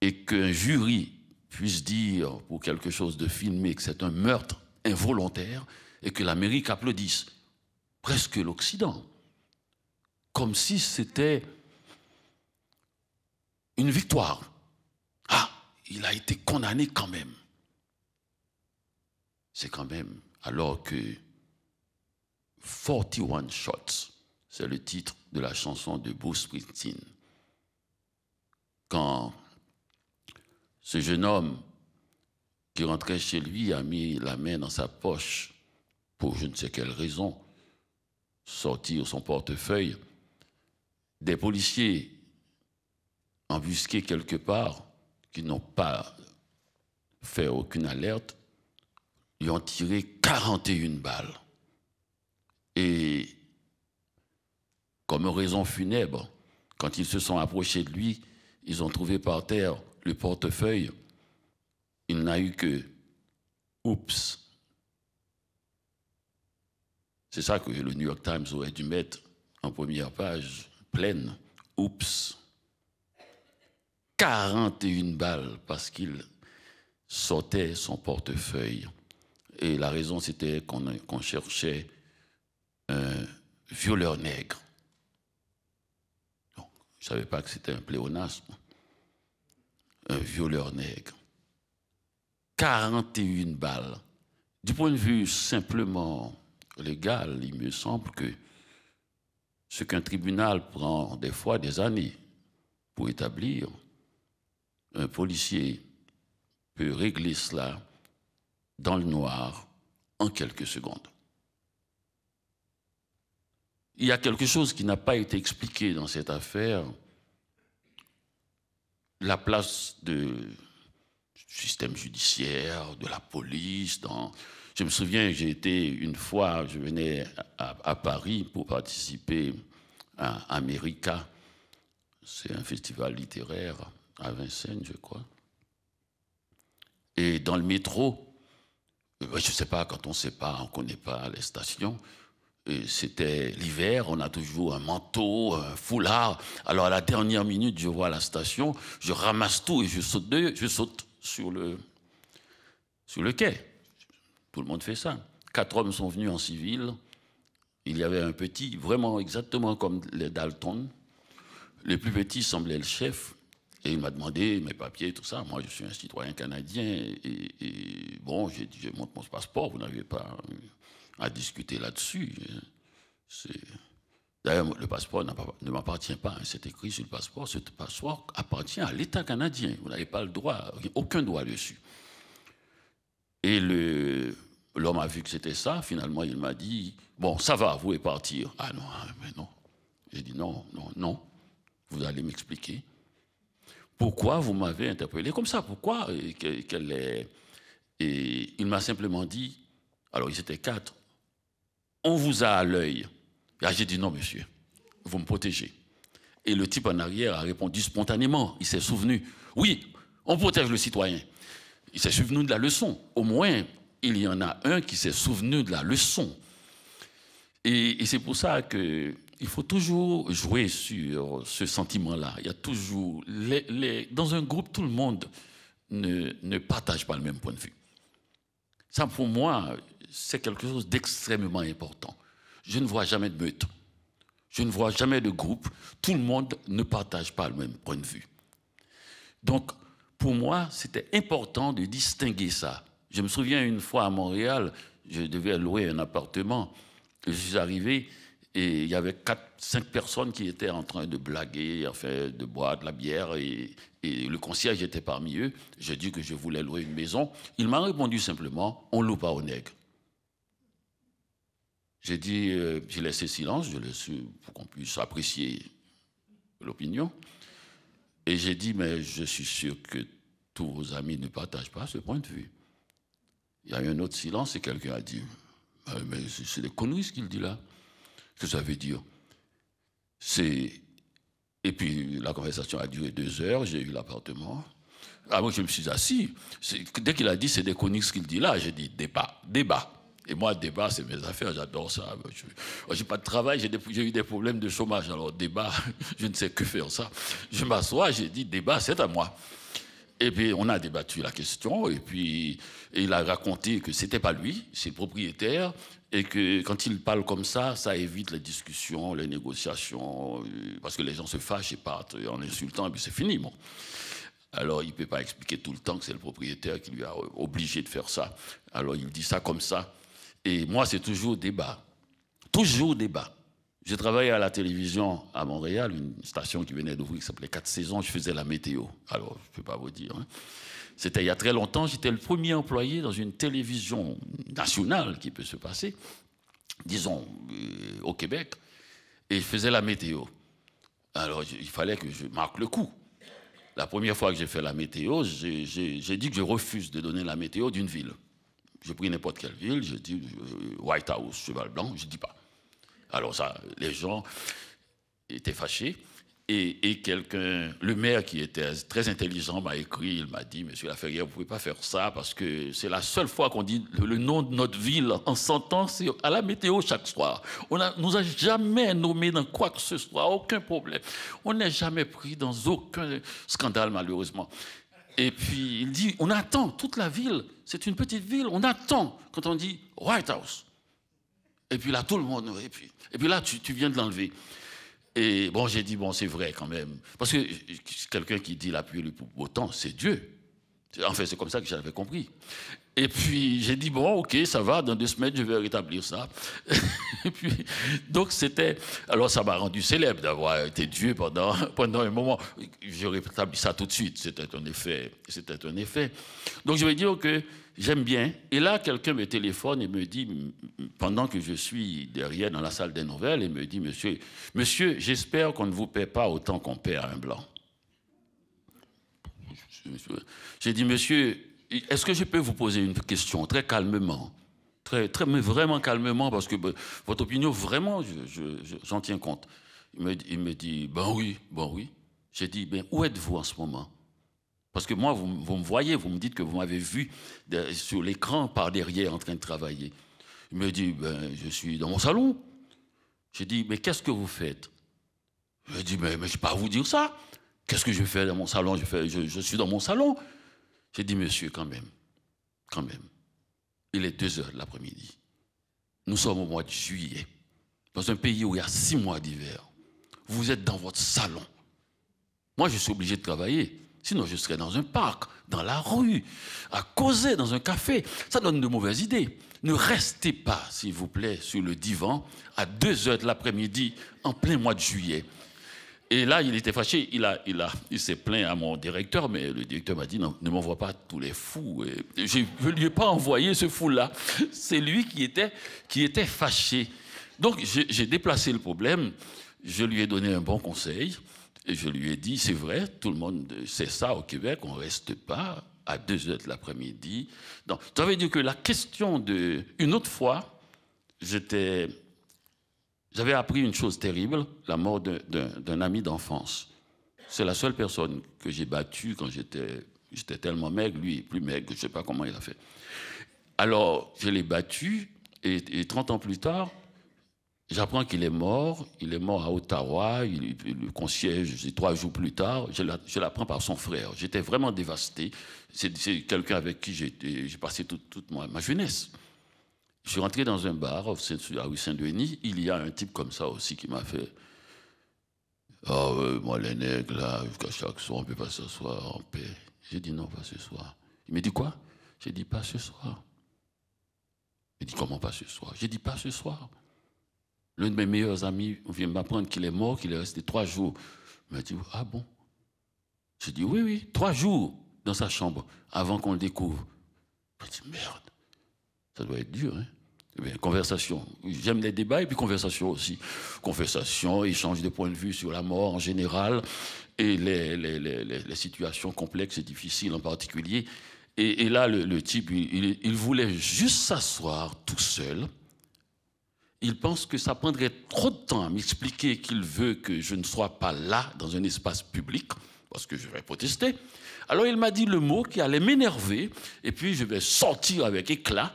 et qu'un jury puisse dire pour quelque chose de filmé que c'est un meurtre involontaire et que l'Amérique applaudisse, presque l'Occident, comme si c'était une victoire. Ah, il a été condamné quand même. C'est quand même alors que 41 Shots, c'est le titre de la chanson de Bruce Springsteen. Quand ce jeune homme qui rentrait chez lui a mis la main dans sa poche pour je ne sais quelle raison, sortir son portefeuille. Des policiers embusqués quelque part, qui n'ont pas fait aucune alerte, lui ont tiré 41 balles. Et comme raison funèbre, quand ils se sont approchés de lui, ils ont trouvé par terre le portefeuille, il n'a eu que oups. C'est ça que le New York Times aurait dû mettre en première page, pleine, oups. 41 balles parce qu'il sautait son portefeuille. Et la raison, c'était qu'on cherchait un violeur nègre. je ne savais pas que c'était un pléonasme violeur nègre. 41 balles. Du point de vue simplement légal, il me semble que ce qu'un tribunal prend des fois des années pour établir, un policier peut régler cela dans le noir en quelques secondes. Il y a quelque chose qui n'a pas été expliqué dans cette affaire la place du système judiciaire, de la police. Dans... Je me souviens, j'ai été une fois, je venais à, Paris pour participer à America. C'est un festival littéraire à Vincennes, je crois. Et dans le métro, euh, je ne sais pas, quand on ne sait pas, on ne connaît pas les stations, euh, c'était l'hiver, on a toujours un manteau, un foulard. Alors à la dernière minute, je vois la station, je ramasse tout et je saute, de, je saute sur, le, sur le quai. Tout le monde fait ça. Quatre hommes sont venus en civil. Il y avait un petit, vraiment exactement comme les Dalton. Le plus petit semblait le chef. Et il m'a demandé mes papiers, tout ça. Moi, je suis un citoyen canadien. Et, bon, j'ai dit, je montre mon passeport, vous n'avez pas à discuter là-dessus. Hein. D'ailleurs, le passeport ne m'appartient pas. Hein. C'est écrit sur le passeport. Ce passeport appartient à l'État canadien. Vous n'avez pas le droit, aucun droit dessus. Et l'homme a vu que c'était ça. Finalement, il m'a dit Bon, ça va, vous pouvez partir. Ah non, ah, mais non. J'ai dit Non, non, non. Vous allez m'expliquer pourquoi vous m'avez interpellé comme ça. Pourquoi et, est ?» et il m'a simplement dit alors, ils étaient quatre on vous a à l'œil. Ah, j'ai dit non, monsieur, vous me protégez. Et le type en arrière a répondu spontanément, il s'est souvenu. Oui, on protège le citoyen. Il s'est souvenu de la leçon. Au moins, il y en a un qui s'est souvenu de la leçon. Et, c'est pour ça que il faut toujours jouer sur ce sentiment-là. Il y a toujours dans un groupe, tout le monde ne, ne partage pas le même point de vue. Ça, pour moi, c'est quelque chose d'extrêmement important. Je ne vois jamais de meute. Je ne vois jamais de groupe. Tout le monde ne partage pas le même point de vue. Donc, pour moi, c'était important de distinguer ça. Je me souviens une fois à Montréal, je devais louer un appartement. Je suis arrivé et il y avait quatre, cinq personnes qui étaient en train de blaguer, enfin, de boire de la bière et, le concierge était parmi eux. J'ai dit que je voulais louer une maison. Il m'a répondu simplement, on loue pas aux nègre. J'ai dit, euh, laissé silence, je l'ai su pour qu'on puisse apprécier l'opinion. Et j'ai dit, mais je suis sûr que tous vos amis ne partagent pas ce point de vue. Il y a eu un autre silence et quelqu'un a dit, mais c'est des conneries ce qu'il dit là. Que ça veut dire C'est et puis la conversation a duré deux heures, j'ai eu l'appartement. Avant ah, que je me suis assis. Dès qu'il a dit c'est des conneries ce qu'il dit là, j'ai dit débat, débat. Et moi, débat, c'est mes affaires, j'adore ça. Je n'ai oh, pas de travail, j'ai eu des problèmes de chômage. Alors, débat, [laughs] je ne sais que faire ça. Je m'assois, j'ai dit, débat, c'est à moi. Et puis, on a débattu la question, et puis il a raconté que c'était pas lui, c'est le propriétaire, et que quand il parle comme ça, ça évite les discussions, les négociations, euh, parce que les gens se fâchent et partent en insultant, et puis c'est fini, bon. Alors, il ne peut pas expliquer tout le temps que c'est le propriétaire qui lui a obligé de faire ça. Alors, il dit ça comme ça. Et moi, c'est toujours débat. Toujours débat. J'ai travaillé à la télévision à Montréal, une station qui venait d'ouvrir qui s'appelait 4 saisons. Je faisais la météo. Alors, je ne peux pas vous dire. Hein. C'était il y a très longtemps. J'étais le premier employé dans une télévision nationale qui peut se passer, disons, euh, au Québec. Et je faisais la météo. Alors, il fallait que je marque le coup. La première fois que j'ai fait la météo, j'ai dit que je refuse de donner la météo d'une ville. Je pris n'importe quelle ville, je dis euh, White House, cheval blanc, je dis pas. Alors ça, les gens étaient fâchés. Et, quelqu'un, le maire qui était très intelligent, m'a écrit, il m'a dit, Monsieur Laferrière, vous pouvez pas faire ça parce que c'est la seule fois qu'on dit le, nom de notre ville en sentant ans, à la météo chaque soir. On ne nous a jamais nommé dans quoi que ce soit, aucun problème. On n'est jamais pris dans aucun scandale malheureusement. Et puis il dit, on attend toute la ville, c'est une petite ville, on attend quand on dit White House. Et puis là, tout le monde, et puis, et puis là, tu, viens de l'enlever. Et bon, j'ai dit, bon, c'est vrai quand même. Parce que quelqu'un qui dit la pluie et le beau temps, c'est Dieu. En fait, c'est comme ça que j'avais compris. Et puis j'ai dit, bon, ok, ça va, dans deux semaines, je vais rétablir ça. [laughs] et puis, donc c'était... Alors ça m'a rendu célèbre d'avoir été Dieu pendant, [laughs] pendant un moment. Je rétablis ça tout de suite, c'était un effet. C'était un effet. Donc je vais dire que j'aime bien. Et là, quelqu'un me téléphone et me dit, pendant que je suis derrière dans la salle des nouvelles, et me dit, monsieur, monsieur, j'espère qu'on ne vous paie pas autant qu'on paie à un blanc. J'ai dit, monsieur, est-ce que je peux vous poser une question très calmement Très, très, mais vraiment calmement, parce que ben, votre opinion, vraiment, j'en tiens compte. Il me, dit, ben oui, ben oui. J'ai dit, ben où êtes-vous en ce moment Parce que moi, vous, me voyez, vous me dites que vous m'avez vu sur l'écran par derrière en train de travailler. Il me dit, ben je suis dans mon salon. J'ai dit, mais qu'est-ce que vous faites Il me dit, mais, ben, mais je ne vais pas vous dire ça. Qu'est-ce que je fais dans mon salon je, fais, je suis dans mon salon. J'ai dit, monsieur, quand même, quand même, il est 2 heures de l'après-midi. Nous sommes au mois de juillet, dans un pays où il y a six mois d'hiver. Vous êtes dans votre salon. Moi, je suis obligé de travailler. Sinon, je serais dans un parc, dans la rue, à causer, dans un café. Ça donne de mauvaises idées. Ne restez pas, s'il vous plaît, sur le divan à 2 heures de l'après-midi, en plein mois de juillet. Et là, il était fâché, il, a, il, a, il s'est plaint à mon directeur, mais le directeur m'a dit, non, ne m'envoie pas tous les fous. Et je ne lui ai pas envoyé ce fou-là. C'est lui qui était, qui était fâché. Donc, j'ai déplacé le problème, je lui ai donné un bon conseil, et je lui ai dit, c'est vrai, tout le monde sait ça au Québec, on ne reste pas à 2 heures de l'après-midi. Donc, ça veut dire que la question de... Une autre fois, j'étais j'avais appris une chose terrible, la mort d'un ami d'enfance. C'est la seule personne que j'ai battue quand j'étais J'étais tellement maigre, lui, plus maigre, je ne sais pas comment il a fait. Alors, je l'ai battu, et, 30 ans plus tard, j'apprends qu'il est mort. Il est mort à Ottawa, il, le concierge, trois jours plus tard, je l'apprends par son frère. J'étais vraiment dévasté. C'est quelqu'un avec qui j'ai passé toute, ma jeunesse. Je suis rentré dans un bar à Saint-Denis. Il y a un type comme ça aussi qui m'a fait. Ah euh, moi, les nègres, là, jusqu'à chaque soir, on peut pas s'asseoir en paix. J'ai dit non, pas ce soir. Il me dit quoi J'ai dit pas ce soir. Il dit comment pas ce soir J'ai dit pas ce soir. L'un de mes meilleurs amis vient m'apprendre qu'il est mort, qu'il est resté trois jours. Il m'a dit ah bon J'ai dit oui, oui, trois jours dans sa chambre avant qu'on le découvre. Il m'a dit merde, ça doit être dur, hein eh conversation. J'aime les débats et puis conversation aussi. Conversation, échange de points de vue sur la mort en général et les, situations complexes et difficiles en particulier. Et, là, le, type, il, voulait juste s'asseoir tout seul. Il pense que ça prendrait trop de temps à m'expliquer qu'il veut que je ne sois pas là, dans un espace public, parce que je vais protester. Alors il m'a dit le mot qui allait m'énerver, et puis je vais sortir avec éclat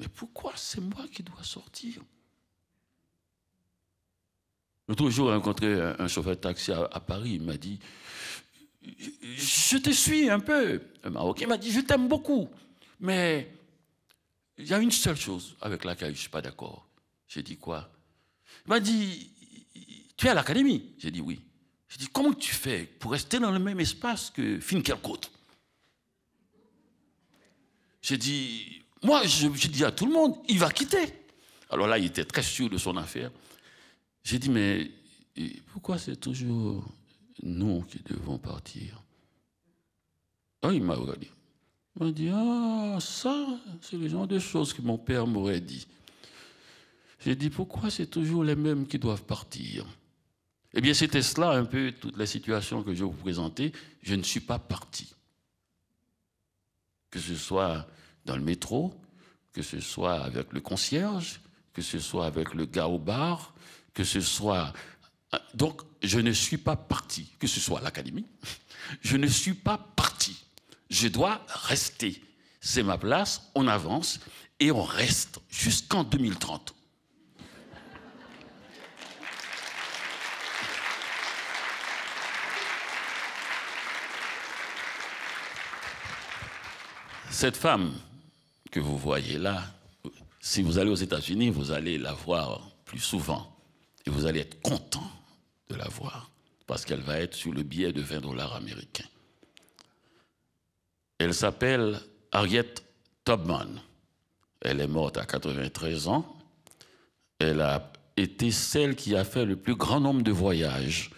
mais pourquoi c'est moi qui dois sortir L'autre jour, j'ai rencontré un, chauffeur de taxi à, Paris. Il m'a dit Je te suis un peu. Un Marocain m'a dit Je t'aime beaucoup. Mais il y a une seule chose avec laquelle je ne suis pas d'accord. J'ai dit quoi Il m'a dit Tu es à l'académie J'ai dit Oui. J'ai dit Comment tu fais pour rester dans le même espace que Finkelkote J'ai dit moi, je, dis à tout le monde, il va quitter. Alors là, il était très sûr de son affaire. J'ai dit, mais pourquoi c'est toujours nous qui devons partir Ah, il m'a regardé. Il m'a dit, ah, ça, c'est le genre de choses que mon père m'aurait dit. J'ai dit, pourquoi c'est toujours les mêmes qui doivent partir Eh bien, c'était cela un peu toute la situation que je vais vous présenter. Je ne suis pas parti. Que ce soit dans le métro, que ce soit avec le concierge, que ce soit avec le gars au bar, que ce soit... Donc, je ne suis pas parti, que ce soit l'académie, [laughs] je ne suis pas parti. Je dois rester. C'est ma place, on avance et on reste jusqu'en 2030. Cette femme, que vous voyez là, si vous allez aux États-Unis, vous allez la voir plus souvent et vous allez être content de la voir parce qu'elle va être sur le billet de 20 dollars américains. Elle s'appelle Harriet Tubman. Elle est morte à 93 ans. Elle a été celle qui a fait le plus grand nombre de voyages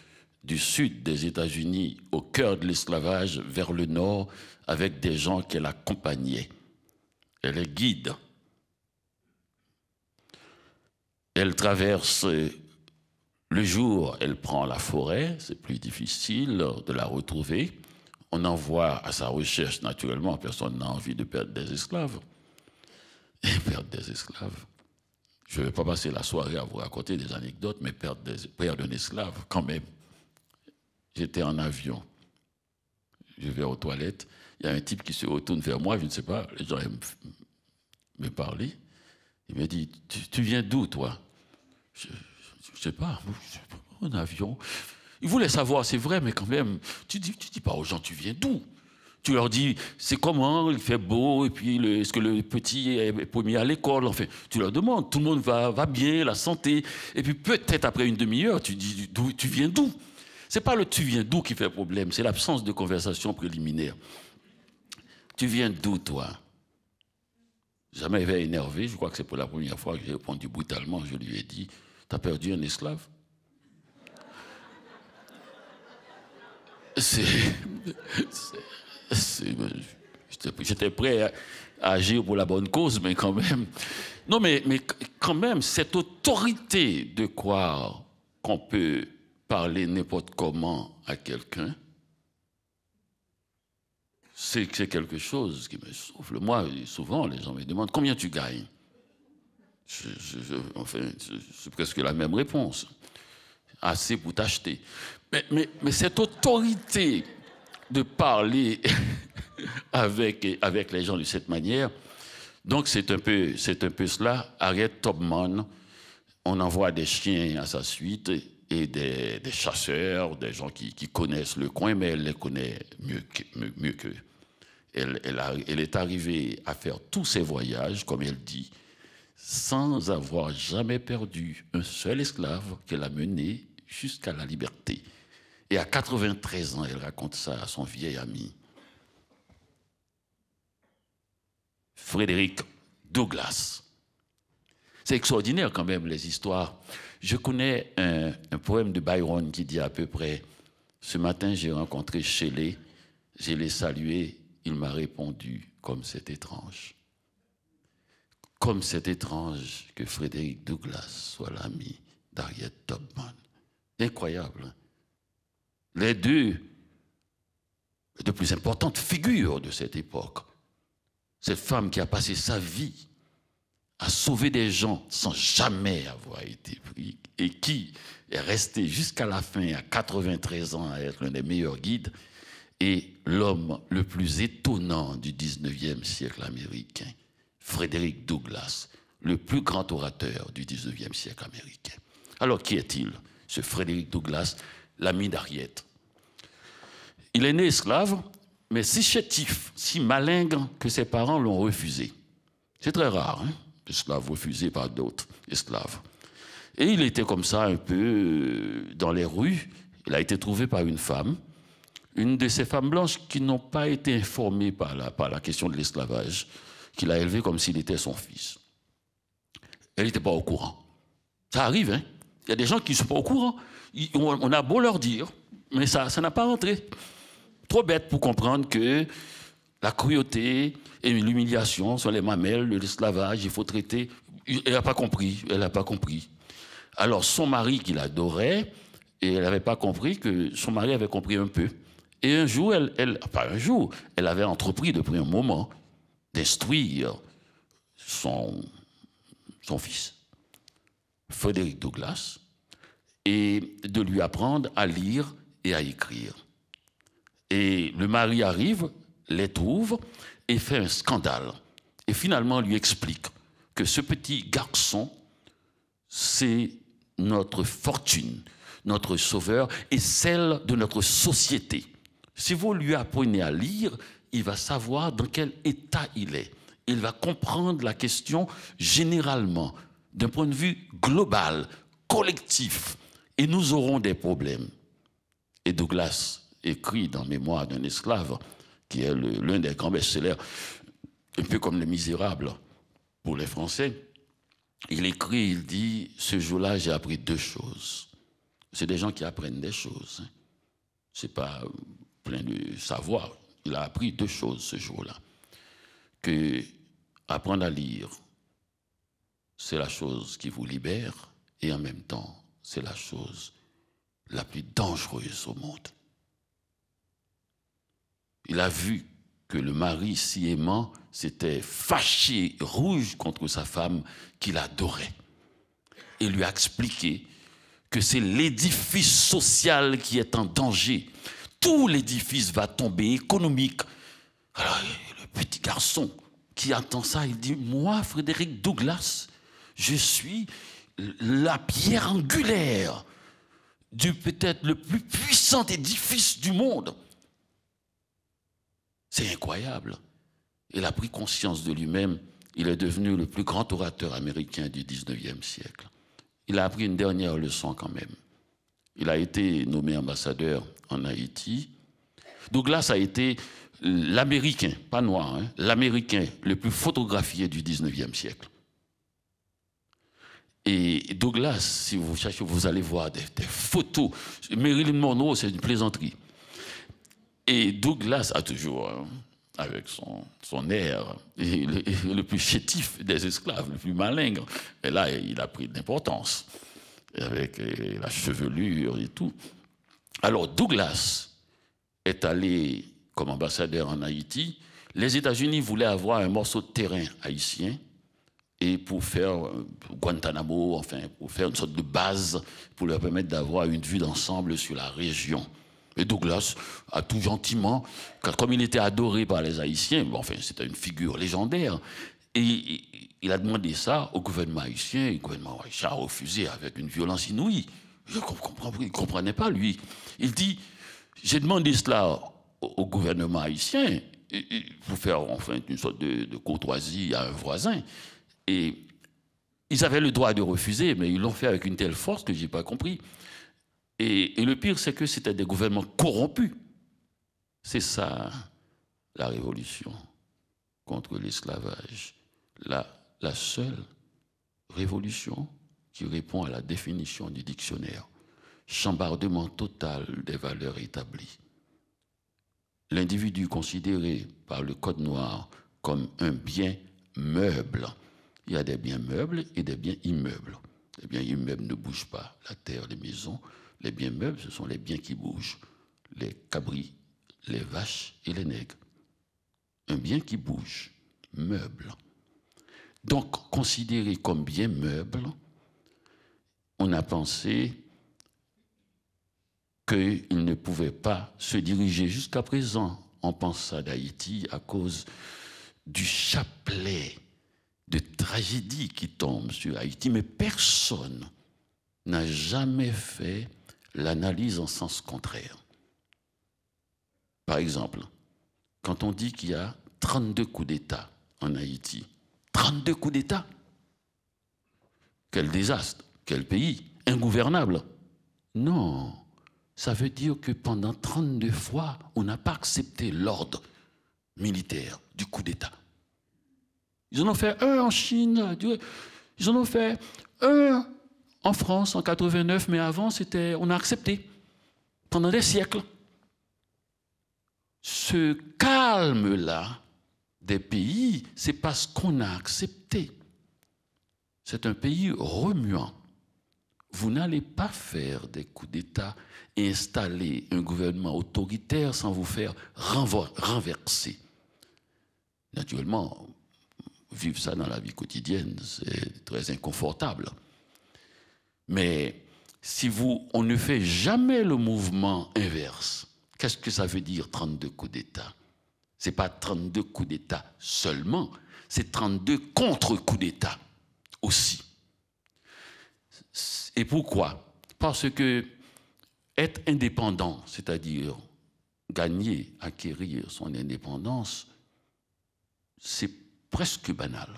du sud des États-Unis au cœur de l'esclavage vers le nord avec des gens qu'elle accompagnait. Elle est guide. Elle traverse le jour, elle prend la forêt, c'est plus difficile de la retrouver. On envoie à sa recherche, naturellement, personne n'a envie de perdre des esclaves. [laughs] Et perdre des esclaves. Je ne vais pas passer la soirée à vous raconter des anecdotes, mais perdre, des, perdre un esclave, quand même. J'étais en avion. Je vais aux toilettes il y a un type qui se retourne vers moi, je ne sais pas, les gens aiment me parler. Il me dit Tu, viens d'où, toi Je ne sais pas, un avion. Il voulait savoir, c'est vrai, mais quand même, tu ne dis, tu dis pas aux gens Tu viens d'où tu leur dis, c'est comment, il fait beau, et puis est-ce que le petit est premier à l'école Enfin, tu leur demandes, tout le monde va, va bien, la santé. Et puis peut-être après une demi-heure, tu dis, tu viens d'où Ce n'est pas le tu viens d'où qui fait problème, c'est l'absence de conversation préliminaire. Tu viens d'où, toi Jamais il énervé. Je crois que c'est pour la première fois que j'ai répondu brutalement. Je lui ai dit T'as perdu un esclave J'étais prêt à, agir pour la bonne cause, mais quand même. Non, mais quand même, cette autorité de croire qu'on peut parler n'importe comment à quelqu'un, c'est quelque chose qui me souffle. Moi, souvent, les gens me demandent combien tu gagnes. enfin, c'est presque la même réponse. Assez pour t'acheter. Mais, cette autorité de parler [laughs] avec, les gens de cette manière, donc c'est un peu, c'est un peu cela. Arrête Topman. on envoie des chiens à sa suite et des, chasseurs, des gens qui, connaissent le coin, mais elle les connaît mieux, mieux, mieux qu'eux elle, est arrivée à faire tous ses voyages, comme elle dit, sans avoir jamais perdu un seul esclave qu'elle a mené jusqu'à la liberté. Et à 93 ans, elle raconte ça à son vieil ami. Frédéric Douglas. C'est extraordinaire quand même les histoires. Je connais un, poème de Byron qui dit à peu près, ce matin j'ai rencontré Shelley, je l'ai salué il m'a répondu, comme c'est étrange. Comme c'est étrange que Frédéric Douglas soit l'ami d'Harriet Topman. Incroyable. Hein. Les deux, plus importantes figures de cette époque. Cette femme qui a passé sa vie à sauver des gens sans jamais avoir été pris et qui est restée jusqu'à la fin, à 93 ans, à être l'un des meilleurs guides et l'homme le plus étonnant du 19e siècle américain, Frédéric Douglass, le plus grand orateur du 19e siècle américain. Alors qui est-il Ce Frédéric Douglass, l'ami d'Ariette. Il est né esclave, mais si chétif, si malingre que ses parents l'ont refusé. C'est très rare, hein, esclave refusé par d'autres esclaves. Et il était comme ça un peu euh, dans les rues. Il a été trouvé par une femme une de ces femmes blanches qui n'ont pas été informées par la, par la question de l'esclavage, qu'il a élevé comme s'il était son fils. Elle n'était pas au courant. Ça arrive, hein Il y a des gens qui ne sont pas au courant. On a beau leur dire, mais ça n'a pas rentré. Trop bête pour comprendre que la cruauté et l'humiliation sur les mamelles l'esclavage, il faut traiter. Elle n'a pas compris, elle n'a pas compris. Alors son mari qui l'adorait, et elle n'avait pas compris que son mari avait compris un peu. Et un jour, elle, pas un jour, elle avait entrepris depuis un moment d'instruire son, son fils, Frédéric Douglas, et de lui apprendre à lire et à écrire. Et le mari arrive, les trouve et fait un scandale. Et finalement lui explique que ce petit garçon, c'est notre fortune, notre sauveur et celle de notre société. Si vous lui apprenez à lire, il va savoir dans quel état il est. Il va comprendre la question généralement, d'un point de vue global, collectif, et nous aurons des problèmes. Et Douglas écrit dans Mémoire d'un esclave, qui est l'un des grands best-sellers, un peu comme Les Misérables pour les Français, il écrit, il dit, ce jour-là, j'ai appris deux choses. C'est des gens qui apprennent des choses. Hein. C'est pas plein de savoir. Il a appris deux choses ce jour-là. Que apprendre à lire, c'est la chose qui vous libère et en même temps, c'est la chose la plus dangereuse au monde. Il a vu que le mari si aimant s'était fâché rouge contre sa femme qu'il adorait et lui a expliqué que c'est l'édifice social qui est en danger, tout l'édifice va tomber, économique. Alors, le petit garçon qui entend ça, il dit, moi, Frédéric Douglas, je suis la pierre angulaire du peut-être le plus puissant édifice du monde. C'est incroyable. Il a pris conscience de lui-même. Il est devenu le plus grand orateur américain du 19e siècle. Il a appris une dernière leçon quand même. Il a été nommé ambassadeur en Haïti. Douglas a été l'Américain, pas noir, hein, l'Américain le plus photographié du 19e siècle. Et Douglas, si vous cherchez, vous allez voir des, photos. Marilyn Monroe, c'est une plaisanterie. Et Douglas a toujours, hein, avec son, son air, le, le, plus chétif des esclaves, le plus malingre, et là, il a pris de l'importance, avec la chevelure et tout. Alors Douglas est allé comme ambassadeur en Haïti. Les États-Unis voulaient avoir un morceau de terrain haïtien et pour faire Guantanamo, enfin, pour faire une sorte de base pour leur permettre d'avoir une vue d'ensemble sur la région. Et Douglas a tout gentiment, comme il était adoré par les Haïtiens, bon, enfin, c'était une figure légendaire, et il a demandé ça au gouvernement haïtien, et le gouvernement haïtien a refusé avec une violence inouïe il ne comprenait pas, lui. Il dit, j'ai demandé cela au, gouvernement haïtien, pour faire enfin une sorte de, courtoisie à un voisin. Et ils avaient le droit de refuser, mais ils l'ont fait avec une telle force que je n'ai pas compris. Et, le pire, c'est que c'était des gouvernements corrompus. C'est ça, la révolution contre l'esclavage. la seule révolution qui répond à la définition du dictionnaire. Chambardement total des valeurs établies. L'individu considéré par le Code noir comme un bien meuble. Il y a des biens meubles et des biens immeubles. Les biens immeubles ne bougent pas. La terre, les maisons, les biens meubles, ce sont les biens qui bougent. Les cabris, les vaches et les nègres. Un bien qui bouge, meuble. Donc, considéré comme bien meuble, on a pensé qu'il ne pouvait pas se diriger. Jusqu'à présent, on pense à d'Haïti à cause du chapelet de tragédie qui tombe sur Haïti, mais personne n'a jamais fait l'analyse en sens contraire. Par exemple, quand on dit qu'il y a 32 coups d'État en Haïti, 32 coups d'État Quel désastre quel pays Ingouvernable. Non. Ça veut dire que pendant 32 fois, on n'a pas accepté l'ordre militaire du coup d'État. Ils en ont fait un en Chine, ils en ont fait un en France en 89, mais avant, c'était, on a accepté pendant des siècles. Ce calme-là des pays, c'est parce qu'on a accepté. C'est un pays remuant. Vous n'allez pas faire des coups d'État et installer un gouvernement autoritaire sans vous faire renverser. Naturellement, vivre ça dans la vie quotidienne, c'est très inconfortable. Mais si vous, on ne fait jamais le mouvement inverse, qu'est-ce que ça veut dire 32 coups d'État Ce n'est pas 32 coups d'État seulement, c'est 32 contre-coups d'État aussi. Et pourquoi Parce que être indépendant, c'est-à-dire gagner, acquérir son indépendance, c'est presque banal.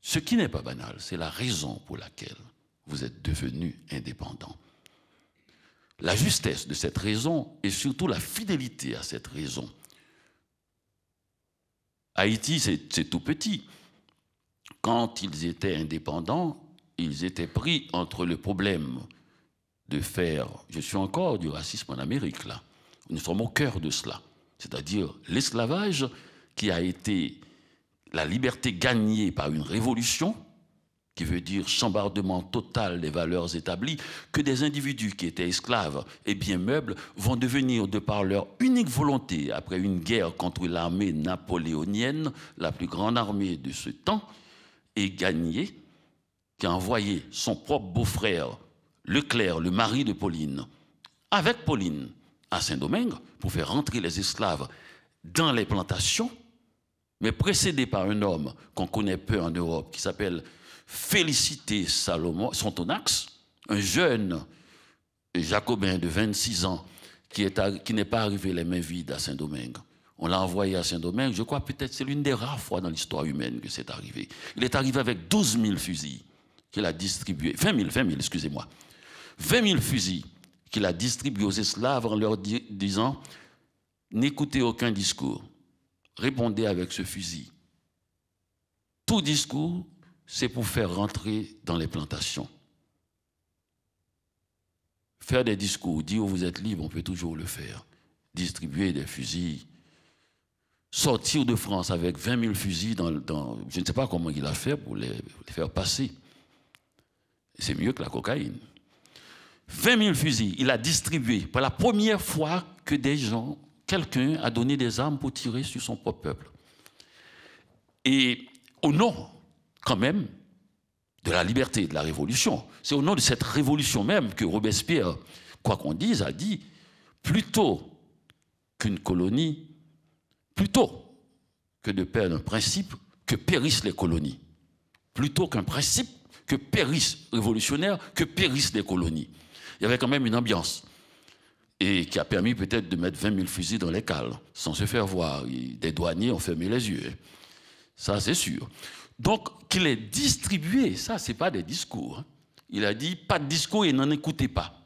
Ce qui n'est pas banal, c'est la raison pour laquelle vous êtes devenu indépendant. La justesse de cette raison et surtout la fidélité à cette raison. Haïti, c'est tout petit. Quand ils étaient indépendants, ils étaient pris entre le problème de faire, je suis encore du racisme en Amérique là, nous sommes au cœur de cela, c'est-à-dire l'esclavage qui a été la liberté gagnée par une révolution, qui veut dire chambardement total des valeurs établies, que des individus qui étaient esclaves et bien meubles vont devenir, de par leur unique volonté, après une guerre contre l'armée napoléonienne, la plus grande armée de ce temps, et gagner qui a envoyé son propre beau-frère, Leclerc, le mari de Pauline, avec Pauline à Saint-Domingue pour faire rentrer les esclaves dans les plantations, mais précédé par un homme qu'on connaît peu en Europe, qui s'appelle Félicité Salomon, Santonax, un jeune jacobin de 26 ans qui n'est qui pas arrivé les mains vides à Saint-Domingue. On l'a envoyé à Saint-Domingue, je crois peut-être c'est l'une des rares fois dans l'histoire humaine que c'est arrivé. Il est arrivé avec 12 000 fusils qu'il a distribué, 20 000, 20 000, excusez-moi, 20 000 fusils qu'il a distribués aux esclaves en leur disant N'écoutez aucun discours, répondez avec ce fusil. Tout discours, c'est pour faire rentrer dans les plantations. Faire des discours, dire vous êtes libre, on peut toujours le faire. Distribuer des fusils, sortir de France avec 20 000 fusils, dans, je ne sais pas comment il a fait pour les faire passer. C'est mieux que la cocaïne. 20 000 fusils, il a distribué pour la première fois que des gens, quelqu'un a donné des armes pour tirer sur son propre peuple. Et au nom, quand même, de la liberté, de la révolution, c'est au nom de cette révolution même que Robespierre, quoi qu'on dise, a dit plutôt qu'une colonie, plutôt que de perdre un principe, que périssent les colonies. Plutôt qu'un principe, que périssent révolutionnaires, que périssent les colonies. Il y avait quand même une ambiance et qui a permis peut-être de mettre 20 000 fusils dans les cales, sans se faire voir. Des douaniers ont fermé les yeux. Ça, c'est sûr. Donc, qu'il est distribué, ça, ce n'est pas des discours. Hein. Il a dit, pas de discours et n'en écoutez pas.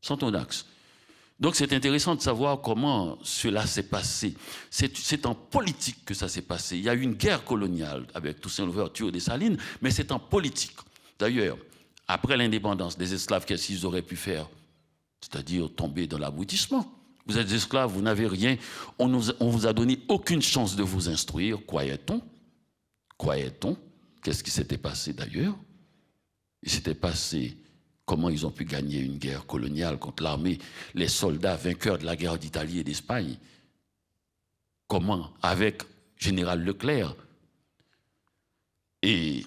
Sans ton axe. Donc c'est intéressant de savoir comment cela s'est passé. C'est en politique que ça s'est passé. Il y a eu une guerre coloniale avec Toussaint l'ouverture et Salines, mais c'est en politique. D'ailleurs, après l'indépendance, des esclaves, qu'est-ce qu'ils auraient pu faire C'est-à-dire tomber dans l'aboutissement. Vous êtes esclaves, vous n'avez rien. On ne vous a donné aucune chance de vous instruire, croyait-on Croyait-on Qu'est-ce qui s'était passé d'ailleurs Il s'était passé Comment ils ont pu gagner une guerre coloniale contre l'armée, les soldats vainqueurs de la guerre d'Italie et d'Espagne Comment, avec Général Leclerc Et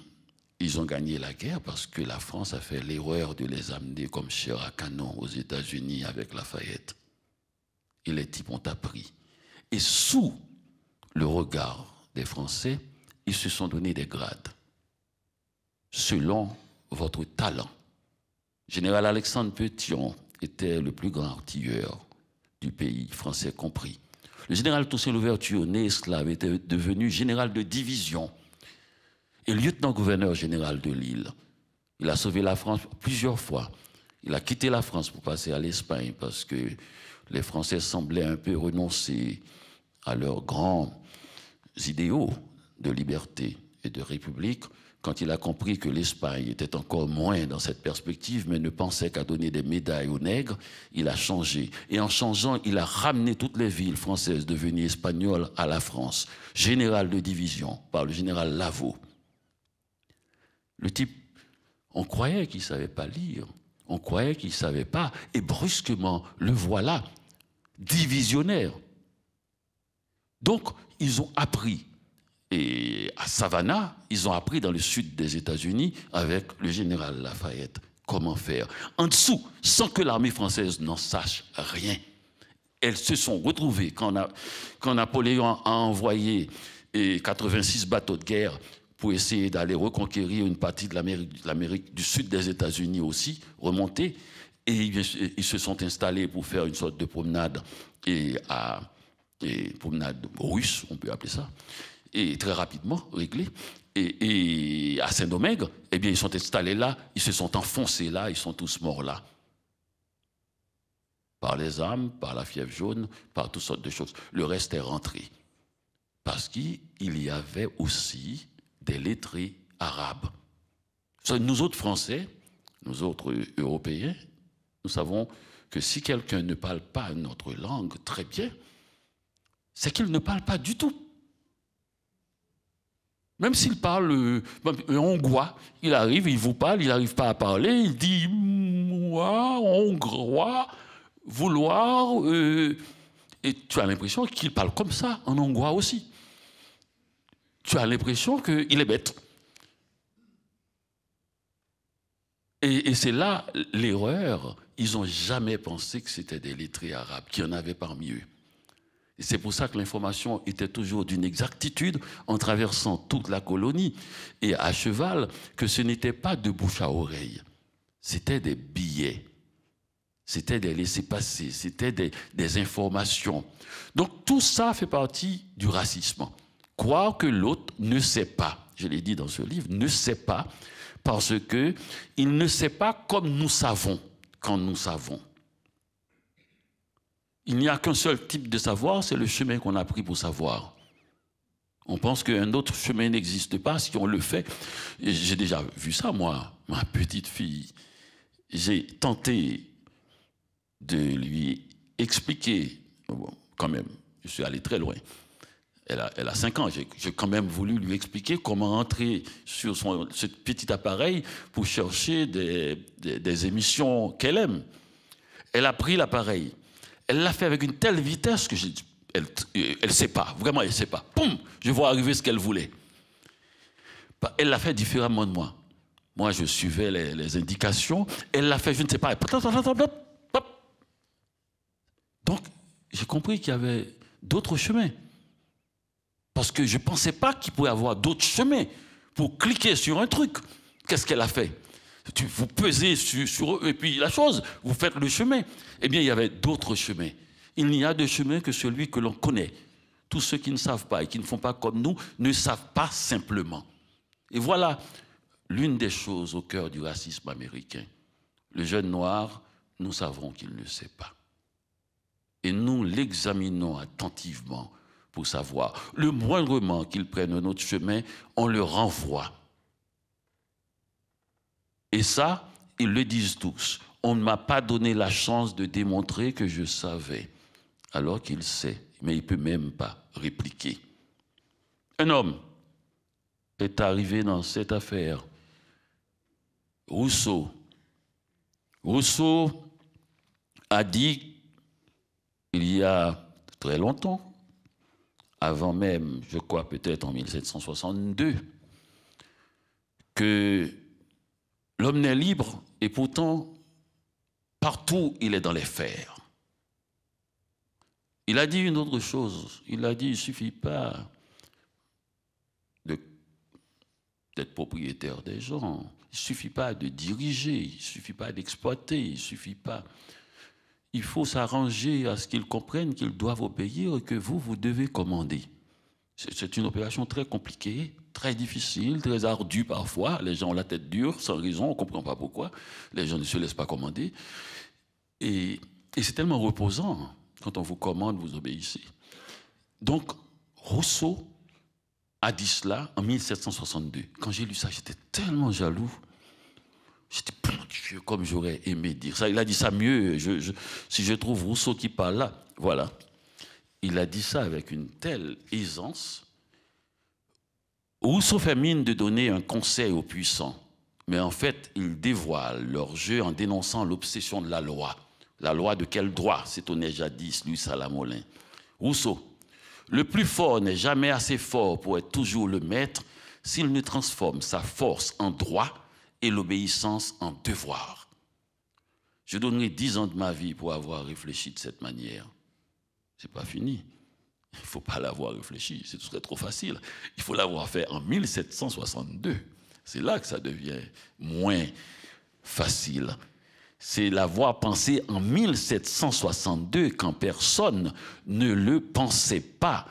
ils ont gagné la guerre parce que la France a fait l'erreur de les amener comme chers à canon aux États-Unis avec Lafayette. Et les types ont appris. Et sous le regard des Français, ils se sont donné des grades selon votre talent. Général Alexandre Petion était le plus grand artilleur du pays, français compris. Le général Toussaint Louverture, né esclave, était devenu général de division et lieutenant-gouverneur général de l'île. Il a sauvé la France plusieurs fois. Il a quitté la France pour passer à l'Espagne parce que les Français semblaient un peu renoncer à leurs grands idéaux de liberté et de république quand il a compris que l'Espagne était encore moins dans cette perspective, mais ne pensait qu'à donner des médailles aux nègres, il a changé. Et en changeant, il a ramené toutes les villes françaises devenues espagnoles à la France. Général de division par le général Lavaux. Le type, on croyait qu'il ne savait pas lire, on croyait qu'il ne savait pas, et brusquement, le voilà, divisionnaire. Donc, ils ont appris et à Savannah, ils ont appris dans le sud des États-Unis avec le général Lafayette comment faire. En dessous, sans que l'armée française n'en sache rien, elles se sont retrouvées quand, quand Napoléon a envoyé 86 eh, bateaux de guerre pour essayer d'aller reconquérir une partie de l'Amérique du sud des États-Unis aussi, remonter. Et ils, se sont installés pour faire une sorte de promenade et eh, à eh, promenade russe, on peut appeler ça et très rapidement réglé. Et, à Saint-Domingue, eh bien, ils sont installés là, ils se sont enfoncés là, ils sont tous morts là. Par les âmes, par la fièvre jaune, par toutes sortes de choses. Le reste est rentré. Parce qu'il y avait aussi des lettrés arabes. Nous autres Français, nous autres Européens, nous savons que si quelqu'un ne parle pas notre langue très bien, c'est qu'il ne parle pas du tout. Même s'il parle euh, euh, hongrois, il arrive, il vous parle, il n'arrive pas à parler, il dit moi, hongrois, vouloir. Euh, et tu as l'impression qu'il parle comme ça, en hongrois aussi. Tu as l'impression qu'il est bête. Et, et c'est là l'erreur. Ils n'ont jamais pensé que c'était des lettrés arabes, qu'il y en avait parmi eux c'est pour ça que l'information était toujours d'une exactitude en traversant toute la colonie et à cheval, que ce n'était pas de bouche à oreille. C'était des billets, c'était des laissés-passer, c'était des, informations. Donc tout ça fait partie du racisme. Croire que l'autre ne sait pas, je l'ai dit dans ce livre, ne sait pas, parce que il ne sait pas comme nous savons, quand nous savons. Il n'y a qu'un seul type de savoir, c'est le chemin qu'on a pris pour savoir. On pense qu'un autre chemin n'existe pas si on le fait. J'ai déjà vu ça, moi, ma petite fille. J'ai tenté de lui expliquer, quand même, je suis allé très loin. Elle a, elle 5 ans, j'ai quand même voulu lui expliquer comment entrer sur ce petit appareil pour chercher des émissions qu'elle aime. Elle a pris l'appareil. Elle l'a fait avec une telle vitesse que j'ai elle ne euh, sait pas, vraiment elle ne sait pas. Poum, je vois arriver ce qu'elle voulait. Bah, elle l'a fait différemment de moi. Moi, je suivais les, indications. Elle l'a fait, je ne sais pas. Donc, j'ai compris qu'il y avait d'autres chemins. Parce que je ne pensais pas qu'il pouvait y avoir d'autres chemins pour cliquer sur un truc. Qu'est-ce qu'elle a fait vous pesez sur, eux, et puis la chose, vous faites le chemin. Eh bien, il y avait d'autres chemins. Il n'y a de chemin que celui que l'on connaît. Tous ceux qui ne savent pas et qui ne font pas comme nous ne savent pas simplement. Et voilà l'une des choses au cœur du racisme américain. Le jeune noir, nous savons qu'il ne sait pas. Et nous l'examinons attentivement pour savoir. Le moindrement qu'il prenne un autre chemin, on le renvoie. Et ça, ils le disent tous. On ne m'a pas donné la chance de démontrer que je savais, alors qu'il sait, mais il ne peut même pas répliquer. Un homme est arrivé dans cette affaire. Rousseau. Rousseau a dit, il y a très longtemps, avant même, je crois peut-être en 1762, que L'homme n'est libre et pourtant, partout, il est dans les fers. Il a dit une autre chose. Il a dit, il ne suffit pas d'être propriétaire des gens. Il ne suffit pas de diriger, il ne suffit pas d'exploiter, il ne suffit pas... Il faut s'arranger à ce qu'ils comprennent qu'ils doivent obéir et que vous, vous devez commander. C'est une opération très compliquée, très difficile, très ardue parfois. Les gens ont la tête dure, sans raison, on ne comprend pas pourquoi. Les gens ne se laissent pas commander. Et, c'est tellement reposant. Quand on vous commande, vous obéissez. Donc, Rousseau a dit cela en 1762. Quand j'ai lu ça, j'étais tellement jaloux. J'étais, mon Dieu, comme j'aurais aimé dire ça. Il a dit ça mieux. si je trouve Rousseau qui parle là, voilà il a dit ça avec une telle aisance. Rousseau fait mine de donner un conseil aux puissants, mais en fait, il dévoile leur jeu en dénonçant l'obsession de la loi. La loi de quel droit s'étonnait jadis Louis Salamolin. Rousseau, le plus fort n'est jamais assez fort pour être toujours le maître s'il ne transforme sa force en droit et l'obéissance en devoir. Je donnerai dix ans de ma vie pour avoir réfléchi de cette manière. C'est pas fini. Il ne faut pas l'avoir réfléchi, ce serait trop facile. Il faut l'avoir fait en 1762. C'est là que ça devient moins facile. C'est l'avoir pensé en 1762 quand personne ne le pensait pas.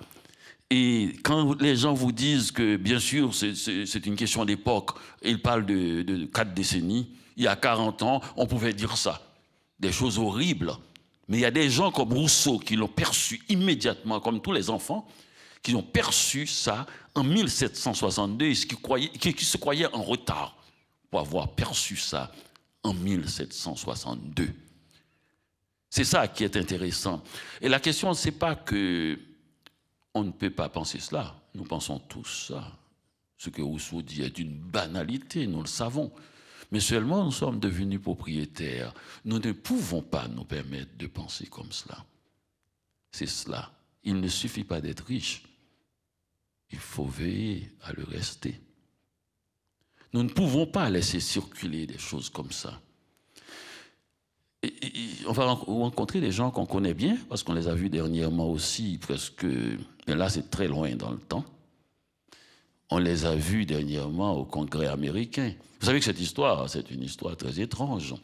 Et quand les gens vous disent que, bien sûr, c'est une question d'époque, ils parlent de, de quatre décennies, il y a 40 ans, on pouvait dire ça. Des choses horribles. Mais il y a des gens comme Rousseau qui l'ont perçu immédiatement, comme tous les enfants, qui ont perçu ça en 1762 et qui, se croyaient en retard pour avoir perçu ça en 1762. C'est ça qui est intéressant. Et la question, c'est pas que on ne peut pas penser cela. Nous pensons tous ça. Ce que Rousseau dit est une banalité, nous le savons. Mais seulement nous sommes devenus propriétaires. Nous ne pouvons pas nous permettre de penser comme cela. C'est cela. Il ne suffit pas d'être riche. Il faut veiller à le rester. Nous ne pouvons pas laisser circuler des choses comme ça. on va rencontrer des gens qu'on connaît bien, parce qu'on les a vus dernièrement aussi, presque, mais là c'est très loin dans le temps. On les a vus dernièrement au Congrès américain. Vous savez que cette histoire, c'est une histoire très étrange.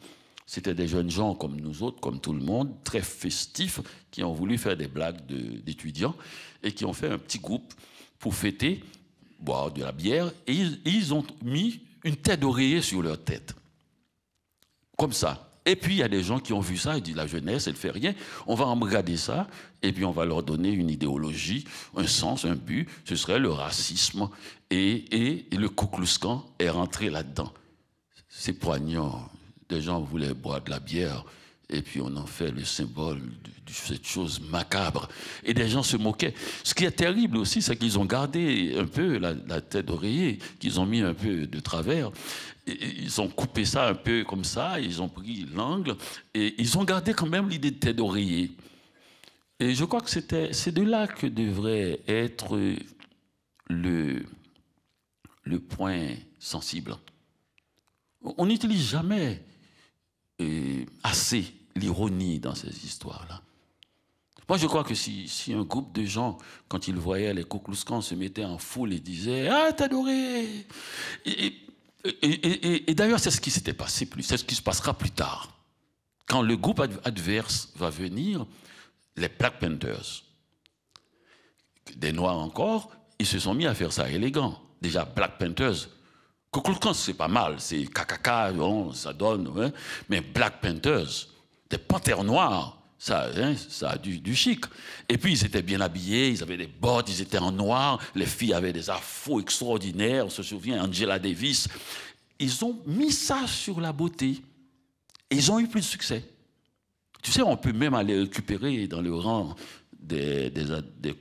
C'était des jeunes gens comme nous autres, comme tout le monde, très festifs, qui ont voulu faire des blagues d'étudiants et qui ont fait un petit groupe pour fêter, boire de la bière, et ils ont mis une tête d'oreiller sur leur tête. Comme ça. Et puis, il y a des gens qui ont vu ça, et disent la jeunesse, elle ne fait rien. On va embrader ça, et puis on va leur donner une idéologie, un sens, un but. Ce serait le racisme. Et, et, et le Kouklouskan est rentré là-dedans. C'est poignant. Des gens voulaient boire de la bière. Et puis on en fait le symbole de, cette chose macabre. Et des gens se moquaient. Ce qui est terrible aussi, c'est qu'ils ont gardé un peu la, tête d'oreiller, qu'ils ont mis un peu de travers. ils ont coupé ça un peu comme ça, ils ont pris l'angle, et ils ont gardé quand même l'idée de tête d'oreiller. Et je crois que c'était, c'est de là que devrait être le, le point sensible. On n'utilise jamais euh, assez l'ironie dans ces histoires-là. Moi, je crois que si, un groupe de gens, quand ils voyaient les Kouklouskans, se mettaient en foule et disaient Ah, t'as adoré Et, d'ailleurs, c'est ce qui s'était passé plus, c'est ce qui se passera plus tard. Quand le groupe adverse va venir, les Black Painters, des Noirs encore, ils se sont mis à faire ça élégant. Déjà, Black Panthers, Kouklouskans, c'est pas mal, c'est kakaka, ça donne, hein. mais Black Painters des panthères noires. Ça, hein, ça a du, chic. Et puis, ils étaient bien habillés, ils avaient des bottes, ils étaient en noir. Les filles avaient des affos extraordinaires. On se souvient, Angela Davis. Ils ont mis ça sur la beauté. ils ont eu plus de succès. Tu sais, on peut même aller récupérer dans le rang des, des,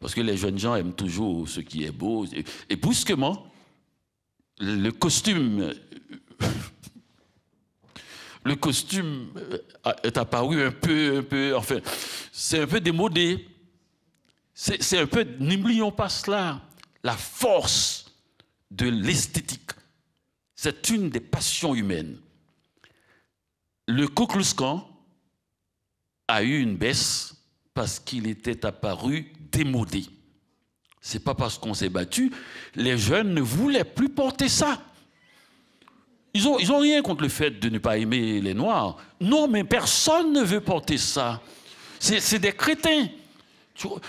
Parce que les jeunes gens aiment toujours ce qui est beau. Et, et brusquement, le costume le costume euh, est apparu un peu, un peu, enfin, c'est un peu démodé. C'est un peu, n'oublions pas cela, la force de l'esthétique. C'est une des passions humaines. Le Kokluskan a eu une baisse parce qu'il était apparu démodé. C'est pas parce qu'on s'est battu, les jeunes ne voulaient plus porter ça. Ils n'ont ils ont rien contre le fait de ne pas aimer les Noirs. Non, mais personne ne veut porter ça. C'est des crétins.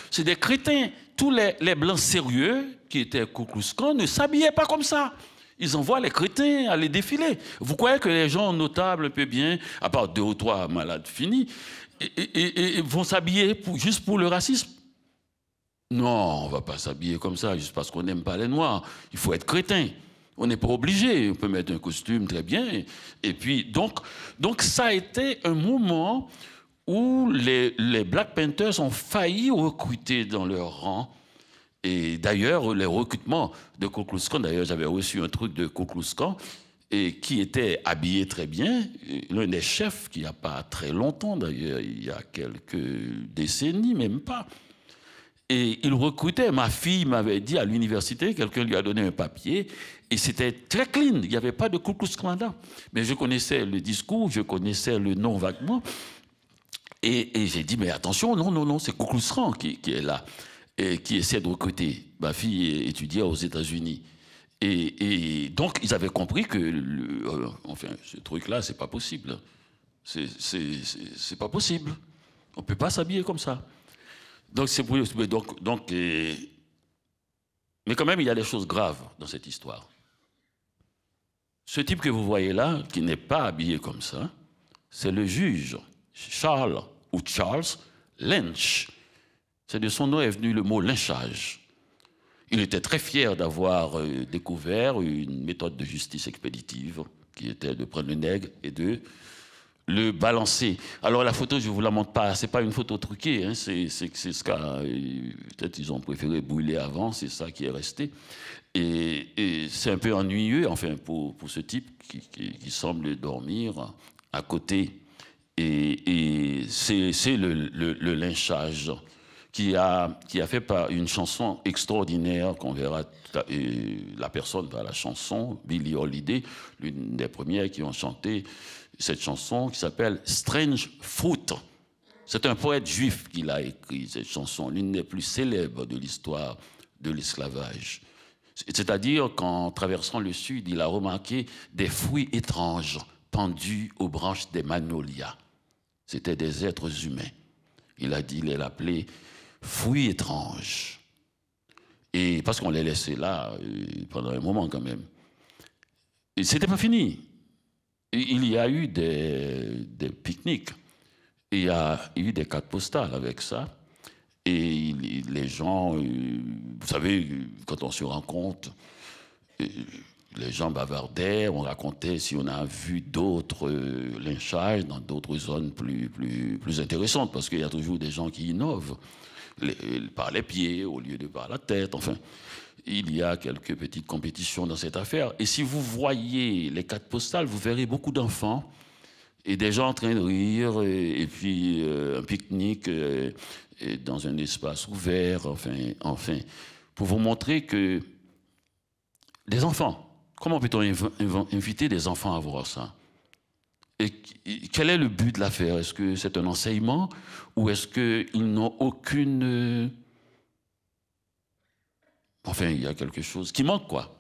C'est des crétins. Tous les, Blancs sérieux qui étaient Koukouskan ne s'habillaient pas comme ça. Ils envoient les crétins à les défiler. Vous croyez que les gens notables, peu bien, à part deux ou trois malades finis, et, vont s'habiller juste pour le racisme Non, on ne va pas s'habiller comme ça juste parce qu'on n'aime pas les Noirs. Il faut être crétin. On n'est pas obligé, on peut mettre un costume très bien. Et, puis, donc, donc, ça a été un moment où les, Black Painters ont failli recruter dans leur rang. Et d'ailleurs, les recrutements de Kukluskan, d'ailleurs, j'avais reçu un truc de Kukluskan, et qui était habillé très bien, l'un des chefs, qui n'y a pas très longtemps d'ailleurs, il y a quelques décennies, même pas, et il recrutait. Ma fille m'avait dit à l'université, quelqu'un lui a donné un papier, et c'était très clean. Il n'y avait pas de coucou là. Mais je connaissais le discours, je connaissais le nom vaguement. Et, j'ai dit, mais attention, non, non, non, c'est coucou qui, est là, qui essaie de recruter. Ma fille étudiait aux États-Unis. Et, donc, ils avaient compris que, euh, enfin, ce truc-là, c'est pas possible. C'est pas possible. On peut pas s'habiller comme ça. Donc, c'est donc, donc Mais quand même, il y a des choses graves dans cette histoire. Ce type que vous voyez là, qui n'est pas habillé comme ça, c'est le juge Charles ou Charles Lynch. C'est de son nom est venu le mot lynchage. Il était très fier d'avoir euh, découvert une méthode de justice expéditive qui était de prendre le nègre et de le balancer. Alors la photo, je ne vous la montre pas, c'est pas une photo truquée, hein. c'est ce qu'a... Euh, peut-être ils ont préféré brûler avant, c'est ça qui est resté. Et, c'est un peu ennuyeux, enfin, pour, pour ce type qui, qui, semble dormir à côté. Et, c'est le, lynchage qui a, qui a fait par une chanson extraordinaire qu'on verra la personne va la chanson, Billy Holiday, l'une des premières qui ont chanté cette chanson qui s'appelle Strange Fruit. C'est un poète juif qui l'a écrite, cette chanson, l'une des plus célèbres de l'histoire de l'esclavage. C'est-à-dire qu'en traversant le sud, il a remarqué des fruits étranges pendus aux branches des magnolias. C'étaient des êtres humains. Il a dit les appelait « fruits étranges. Et parce qu'on les laissait là euh, pendant un moment quand même. Et c'était pas fini il y a eu des, des pique-niques. Il y a eu des cartes postales avec ça. Et les gens, euh, vous savez, quand on se rencontre, euh, les gens bavardaient, on racontait si on a vu d'autres euh, lynchages dans d'autres zones plus, intéressantes, parce qu'il y a toujours des gens qui innovent, par les pieds au lieu de par la tête, enfin il y a quelques petites compétitions dans cette affaire. Et si vous voyez les cartes postales, vous verrez beaucoup d'enfants et des gens en train de rire, et, puis euh, un pique-nique dans un espace ouvert, enfin, enfin, pour vous montrer que des enfants, comment peut-on inviter des enfants à voir ça Et quel est le but de l'affaire Est-ce que c'est un enseignement ou est-ce qu'ils n'ont aucune Enfin, il y a quelque chose qui manque, quoi.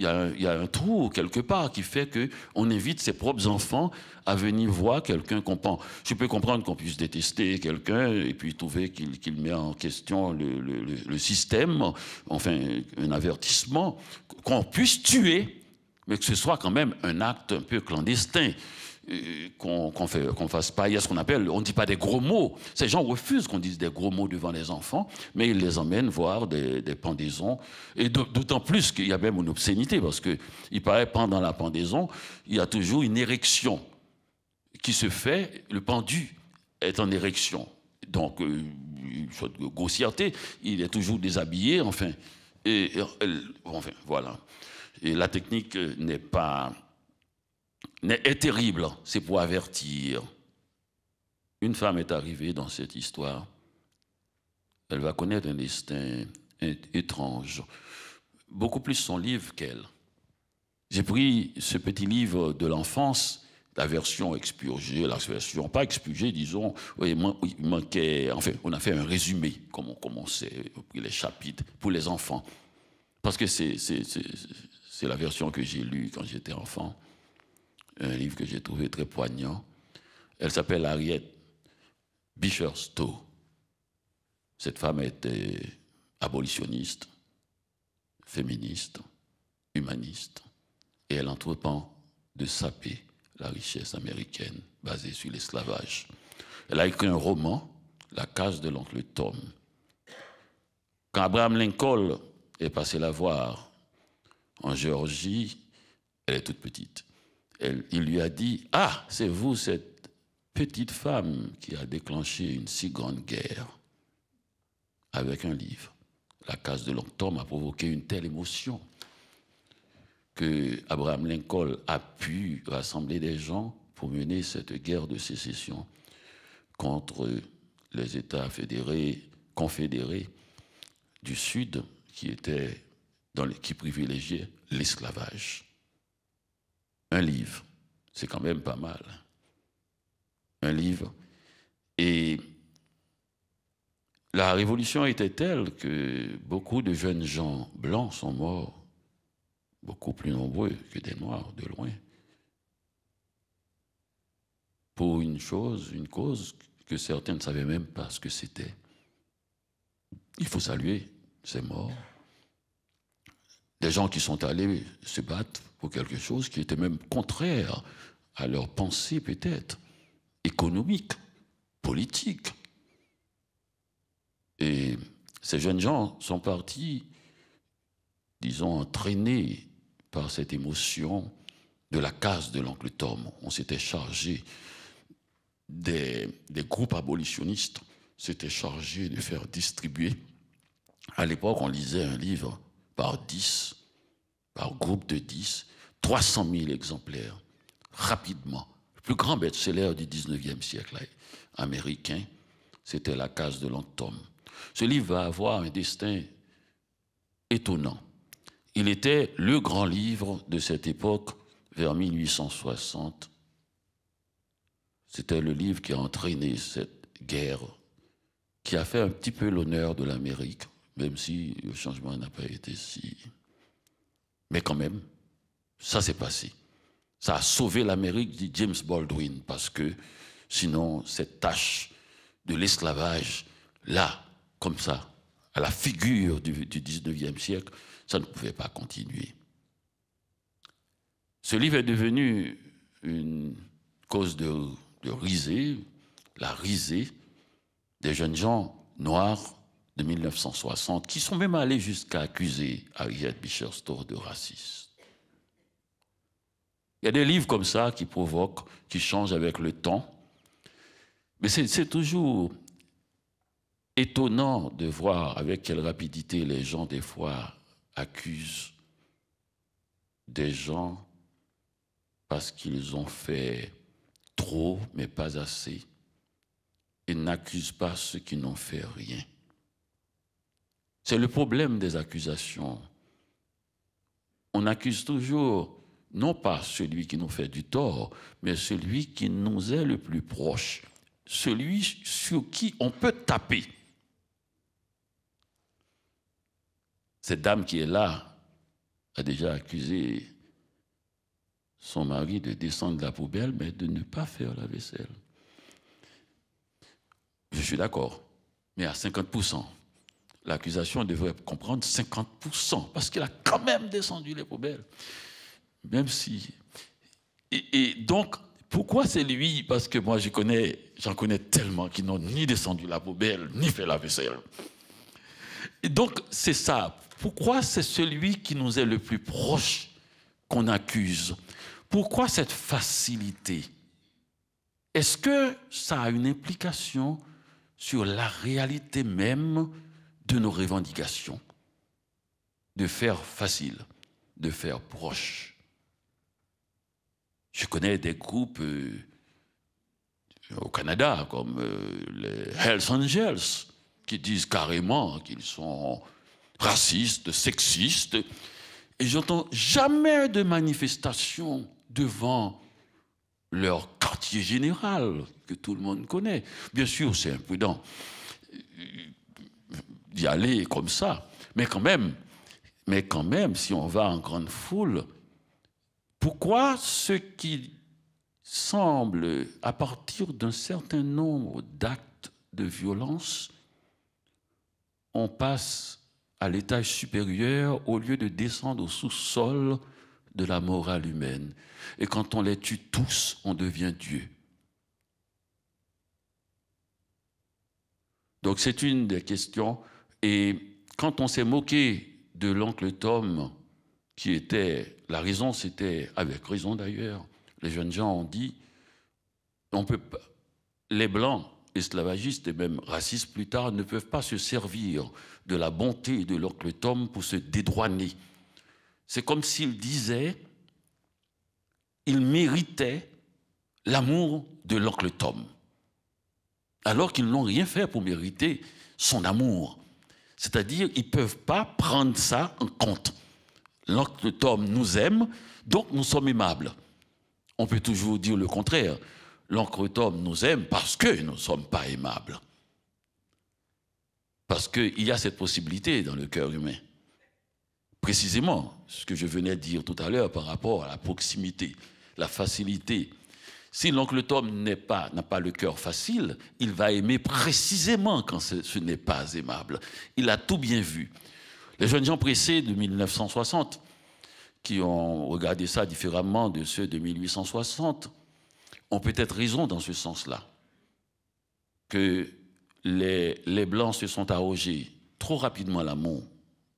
Il y, a, un trou quelque part qui fait que on évite ses propres enfants à venir voir quelqu'un qu'on pense. Je peux comprendre qu'on puisse détester quelqu'un et puis trouver qu'il met en question le, système, enfin un avertissement, qu'on puisse tuer, mais que ce soit quand même un acte un peu clandestin qu'on ne fasse pas, il y a ce qu'on appelle, on ne dit pas des gros mots. Ces gens refusent qu'on dise des gros mots devant les enfants, mais ils les emmènent voir des, pendaisons. Et d'autant plus qu'il y a même une obscénité, parce qu'il paraît, pendant la pendaison, il y a toujours une érection qui se fait, le pendu est en érection. Donc, euh, une de grossièreté, il est toujours déshabillé, enfin. Et, voilà. Et la technique n'est pas est terrible, hein, c'est pour avertir. Une femme est arrivée dans cette histoire. Elle va connaître un destin étrange, beaucoup plus son livre qu'elle. J'ai pris ce petit livre de l'enfance, la version expurgée, la version pas expurgée, disons, il manquait, enfin, on a fait un résumé, comme on commençait, pris les chapitres pour les enfants. Parce que c'est la version que j'ai lue quand j'étais enfant un livre que j'ai trouvé très poignant. Elle s'appelle Harriet Beecher Stowe. Cette femme était abolitionniste, féministe, humaniste, et elle entreprend de saper la richesse américaine basée sur l'esclavage. Elle a écrit un roman, La cage de l'oncle Tom. Quand Abraham Lincoln est passé la voir en Géorgie, elle est toute petite il lui a dit, ah, c'est vous cette petite femme qui a déclenché une si grande guerre avec un livre. La case de Tom a provoqué une telle émotion que Abraham Lincoln a pu rassembler des gens pour mener cette guerre de sécession contre les États fédérés, confédérés du Sud qui étaient dans qui privilégiaient l'esclavage un livre. C'est quand même pas mal. Un livre. Et la révolution était telle que beaucoup de jeunes gens blancs sont morts, beaucoup plus nombreux que des noirs, de loin, pour une chose, une cause que certains ne savaient même pas ce que c'était. Il faut saluer ces morts. Des gens qui sont allés se battre pour quelque chose qui était même contraire à leur pensée peut-être, économique, politique. Et ces jeunes gens sont partis, disons, entraînés par cette émotion de la case de l'oncle Tom. On s'était chargé des, groupes abolitionnistes, s'étaient chargés de faire distribuer. À l'époque, on lisait un livre par dix par groupe de 10, 300 000 exemplaires, rapidement. Le plus grand best-seller du 19e siècle hein, américain, c'était La case de Tom. Ce livre va avoir un destin étonnant. Il était le grand livre de cette époque vers 1860. C'était le livre qui a entraîné cette guerre, qui a fait un petit peu l'honneur de l'Amérique, même si le changement n'a pas été si mais quand même, ça s'est passé. Ça a sauvé l'Amérique, dit James Baldwin, parce que sinon, cette tâche de l'esclavage, là, comme ça, à la figure du, XIXe 19e siècle, ça ne pouvait pas continuer. Ce livre est devenu une cause de, de risée, la risée des jeunes gens noirs de 1960, qui sont même allés jusqu'à accuser Harriet Beecher Store de racisme. Il y a des livres comme ça qui provoquent, qui changent avec le temps. Mais c'est toujours étonnant de voir avec quelle rapidité les gens, des fois, accusent des gens parce qu'ils ont fait trop, mais pas assez, et n'accusent pas ceux qui n'ont fait rien. C'est le problème des accusations. On accuse toujours non pas celui qui nous fait du tort, mais celui qui nous est le plus proche, celui sur qui on peut taper. Cette dame qui est là a déjà accusé son mari de descendre de la poubelle, mais de ne pas faire la vaisselle. Je suis d'accord, mais à 50%. L'accusation devrait comprendre 50%, parce qu'il a quand même descendu les poubelles. Même si. Et, donc, pourquoi c'est lui Parce que moi, j'en connais tellement qui n'ont ni descendu la poubelle, ni fait la vaisselle. Et donc, c'est ça. Pourquoi c'est celui qui nous est le plus proche qu'on accuse Pourquoi cette facilité Est-ce que ça a une implication sur la réalité même de nos revendications, de faire facile, de faire proche. Je connais des groupes euh, au Canada comme euh, les Hells Angels qui disent carrément qu'ils sont racistes, sexistes, et j'entends jamais de manifestation devant leur quartier général que tout le monde connaît. Bien sûr, c'est imprudent d'y aller comme ça. Mais quand même, mais quand même, si on va en grande foule, pourquoi ce qui semble, à partir d'un certain nombre d'actes de violence, on passe à l'étage supérieur au lieu de descendre au sous-sol de la morale humaine. Et quand on les tue tous, on devient Dieu. Donc c'est une des questions et quand on s'est moqué de l'oncle Tom, qui était, la raison c'était, avec raison d'ailleurs, les jeunes gens ont dit, on peut les blancs esclavagistes et même racistes plus tard ne peuvent pas se servir de la bonté de l'oncle Tom pour se dédouaner. C'est comme s'ils disaient il méritaient l'amour de l'oncle Tom, alors qu'ils n'ont rien fait pour mériter son amour. C'est-à-dire, ils ne peuvent pas prendre ça en compte. L'encre Tom nous aime, donc nous sommes aimables. On peut toujours dire le contraire. L'encre Tom nous aime parce que nous ne sommes pas aimables. Parce qu'il y a cette possibilité dans le cœur humain. Précisément, ce que je venais de dire tout à l'heure par rapport à la proximité, la facilité si l'oncle Tom n'a pas le cœur facile, il va aimer précisément quand ce, n'est pas aimable. Il a tout bien vu. Les jeunes gens pressés de 1960, qui ont regardé ça différemment de ceux de 1860, ont peut-être raison dans ce sens-là, que les, les Blancs se sont arrogés trop rapidement l'amour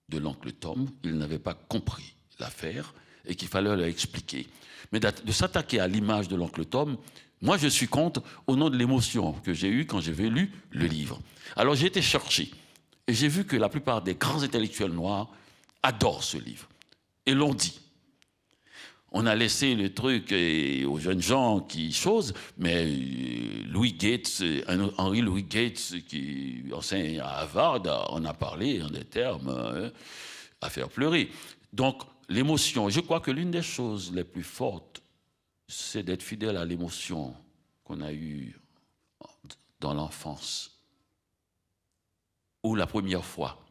de l'oncle Tom, ils n'avaient pas compris l'affaire, et qu'il fallait leur expliquer. Mais de s'attaquer à l'image de l'oncle Tom, moi je suis contre au nom de l'émotion que j'ai eue quand j'avais lu le livre. Alors j'ai été chercher et j'ai vu que la plupart des grands intellectuels noirs adorent ce livre et l'ont dit. On a laissé le truc eh, aux jeunes gens qui choses, mais euh, Louis Gates, euh, Henry Louis Gates, qui enseigne à Harvard, en a parlé en des termes hein, à faire pleurer. Donc, L'émotion, je crois que l'une des choses les plus fortes, c'est d'être fidèle à l'émotion qu'on a eue dans l'enfance ou la première fois.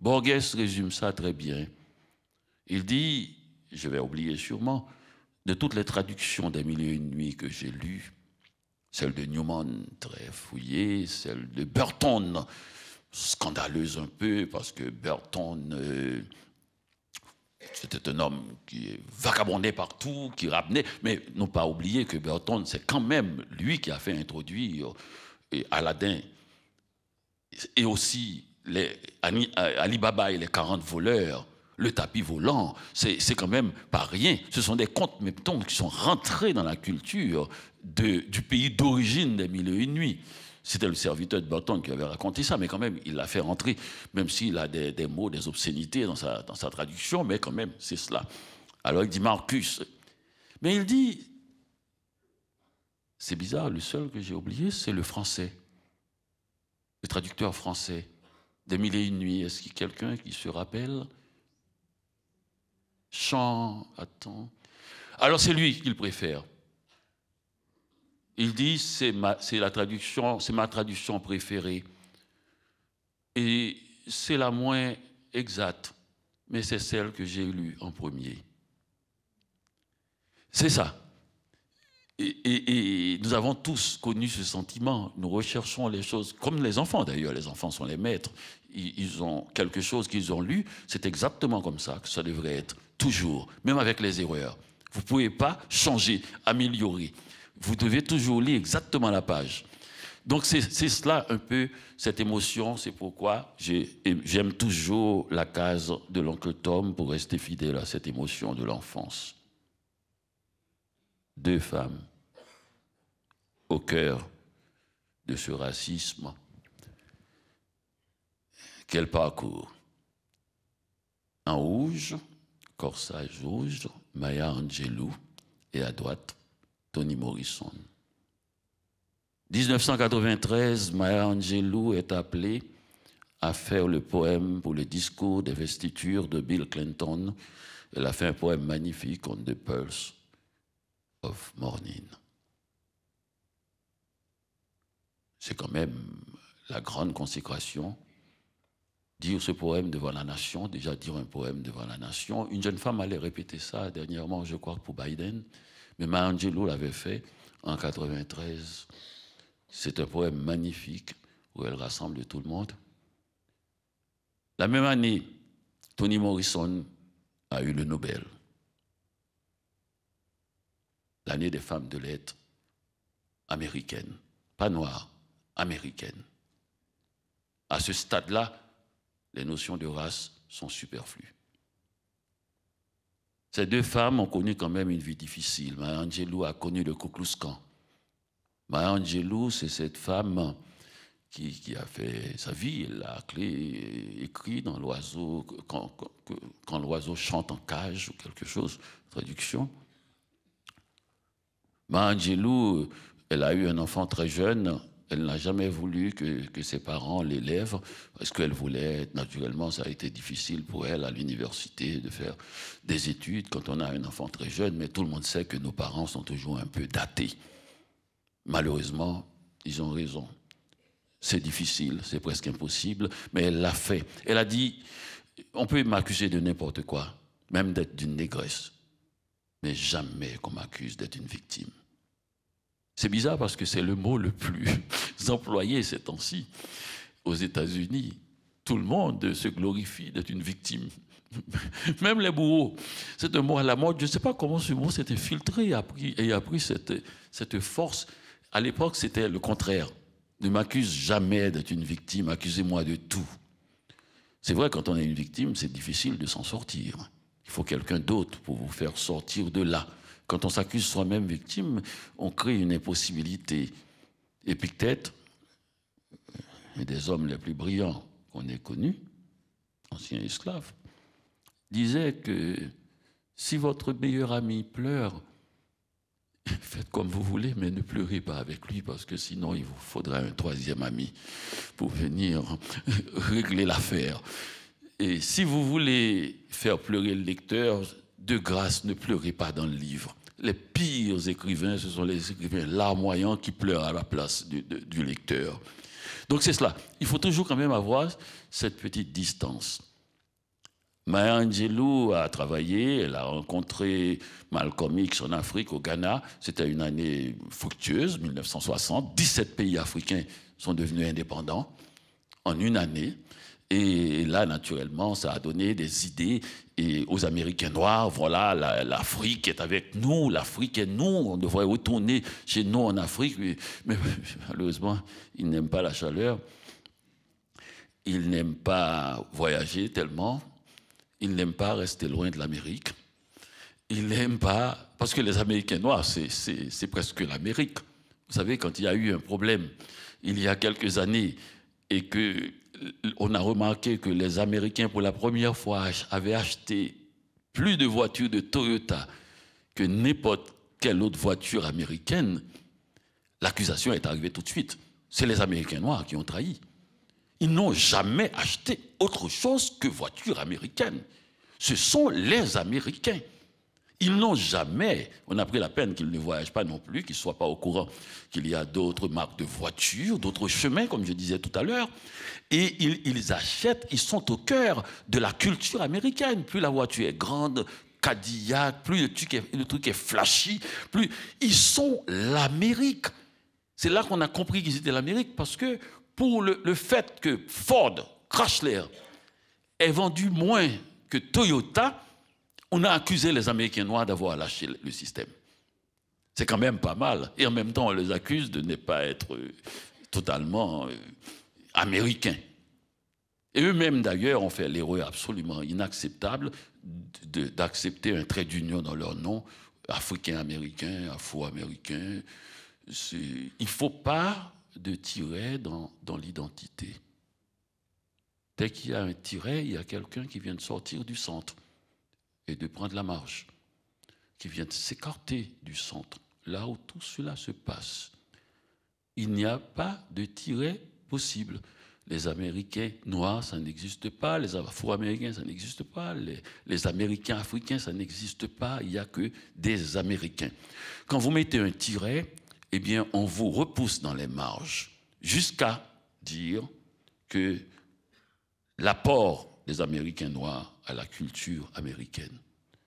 Borges résume ça très bien. Il dit, je vais oublier sûrement, de toutes les traductions des milieux et Une nuit que j'ai lues, celle de Newman, très fouillée, celle de Burton, scandaleuse un peu, parce que Burton euh, c'était un homme qui vagabondait partout, qui ramenait. Mais non pas oublier que Burton, c'est quand même lui qui a fait introduire Aladdin et aussi les, Alibaba et les 40 voleurs, le tapis volant. C'est quand même pas rien. Ce sont des contes meptons qui sont rentrés dans la culture du pays d'origine des Mille et Une Nuits. C'était le serviteur de Burton qui avait raconté ça, mais quand même, il l'a fait rentrer, même s'il a des, mots, des obscénités dans sa, dans sa traduction, mais quand même, c'est cela. Alors il dit Marcus. Mais il dit, c'est bizarre, le seul que j'ai oublié, c'est le français. Le traducteur français des mille et une nuits. Est-ce qu'il y a quelqu'un qui se rappelle Chant, attends. Alors c'est lui qu'il préfère. Il dit, c'est ma, la traduction, c'est ma traduction préférée. Et c'est la moins exacte, mais c'est celle que j'ai lue en premier. C'est ça. Et, nous avons tous connu ce sentiment. Nous recherchons les choses, comme les enfants d'ailleurs, les enfants sont les maîtres. Ils, ils ont quelque chose qu'ils ont lu, c'est exactement comme ça que ça devrait être, toujours, même avec les erreurs. Vous ne pouvez pas changer, améliorer vous devez toujours lire exactement la page. Donc c'est cela un peu, cette émotion, c'est pourquoi j'aime toujours la case de l'oncle Tom pour rester fidèle à cette émotion de l'enfance. Deux femmes au cœur de ce racisme. Quel parcours En rouge, corsage rouge, Maya Angelou, et à droite, Tony Morrison. 1993, Maya Angelou est appelée à faire le poème pour le discours des de Bill Clinton. Elle a fait un poème magnifique, On the Pulse of Morning. C'est quand même la grande consécration. Dire ce poème devant la nation, déjà dire un poème devant la nation. Une jeune femme allait répéter ça dernièrement, je crois, pour Biden. Mais Mangelo l'avait fait en 93. C'est un poème magnifique où elle rassemble tout le monde. La même année, Toni Morrison a eu le Nobel. L'année des femmes de lettres américaines, pas noires, américaines. À ce stade-là, les notions de race sont superflues. Ces deux femmes ont connu quand même une vie difficile. Maya Angelou a connu le Ku Angelou, c'est cette femme qui, a fait sa vie. Elle a écrit dans l'oiseau, quand, l'oiseau chante en cage ou quelque chose, traduction. Maya Angelou, elle a eu un enfant très jeune elle n'a jamais voulu que, ses parents l'élèvent parce qu'elle voulait, naturellement, ça a été difficile pour elle à l'université de faire des études quand on a un enfant très jeune, mais tout le monde sait que nos parents sont toujours un peu datés. Malheureusement, ils ont raison. C'est difficile, c'est presque impossible, mais elle l'a fait. Elle a dit, on peut m'accuser de n'importe quoi, même d'être d'une négresse, mais jamais qu'on m'accuse d'être une victime. C'est bizarre parce que c'est le mot le plus [laughs] employé ces temps-ci aux États-Unis. Tout le monde se glorifie d'être une victime. [laughs] Même les bourreaux. C'est un mot à la mode. Je ne sais pas comment ce mot s'était filtré et a pris, cette, cette force. À l'époque, c'était le contraire. Ne m'accuse jamais d'être une victime. Accusez-moi de tout. C'est vrai, quand on est une victime, c'est difficile de s'en sortir. Il faut quelqu'un d'autre pour vous faire sortir de là. Quand on s'accuse soi-même victime, on crée une impossibilité. Épictète, un des hommes les plus brillants qu'on ait connus, ancien esclave, disait que si votre meilleur ami pleure, [laughs] faites comme vous voulez, mais ne pleurez pas avec lui, parce que sinon il vous faudra un troisième ami pour venir [laughs] régler l'affaire. Et si vous voulez faire pleurer le lecteur, de grâce, ne pleurez pas dans le livre les pires écrivains, ce sont les écrivains larmoyants qui pleurent à la place du, lecteur. Donc c'est cela. Il faut toujours quand même avoir cette petite distance. Maya Angelou a travaillé, elle a rencontré Malcolm X en Afrique, au Ghana. C'était une année fructueuse, 1960. 17 pays africains sont devenus indépendants en une année. Et là, naturellement, ça a donné des idées et aux Américains noirs. Voilà, l'Afrique est avec nous, l'Afrique est nous, on devrait retourner chez nous en Afrique. Mais, mais malheureusement, ils n'aiment pas la chaleur. Ils n'aiment pas voyager tellement. Ils n'aiment pas rester loin de l'Amérique. Ils n'aiment pas... Parce que les Américains noirs, c'est presque l'Amérique. Vous savez, quand il y a eu un problème il y a quelques années et que on a remarqué que les Américains, pour la première fois, avaient acheté plus de voitures de Toyota que n'importe quelle autre voiture américaine, l'accusation est arrivée tout de suite. C'est les Américains noirs qui ont trahi. Ils n'ont jamais acheté autre chose que voitures américaines. Ce sont les Américains. Ils n'ont jamais, on a pris la peine qu'ils ne voyagent pas non plus, qu'ils ne soient pas au courant qu'il y a d'autres marques de voitures, d'autres chemins, comme je disais tout à l'heure. Et ils, achètent, ils sont au cœur de la culture américaine. Plus la voiture est grande, Cadillac, plus le truc est, le truc est flashy, plus ils sont l'Amérique. C'est là qu'on a compris qu'ils étaient l'Amérique, parce que pour le, fait que Ford, Chrysler, est vendu moins que Toyota, on a accusé les Américains noirs d'avoir lâché le système. C'est quand même pas mal. Et en même temps, on les accuse de ne pas être euh, totalement euh, américains. Et eux-mêmes, d'ailleurs, ont fait l'erreur absolument inacceptable d'accepter un trait d'union dans leur nom, africain-américain, afro-américain. Il ne faut pas de tirer dans, dans l'identité. Dès qu'il y a un tiret, il y a quelqu'un qui vient de sortir du centre et de prendre la marge, qui vient de s'écarter du centre, là où tout cela se passe. Il n'y a pas de tiret possible. Les Américains noirs, ça n'existe pas. Les Afro-Américains, ça n'existe pas. Les, Américains africains, ça n'existe pas. Il n'y a que des Américains. Quand vous mettez un tiret, eh bien, on vous repousse dans les marges jusqu'à dire que l'apport des Américains noirs à la culture américaine.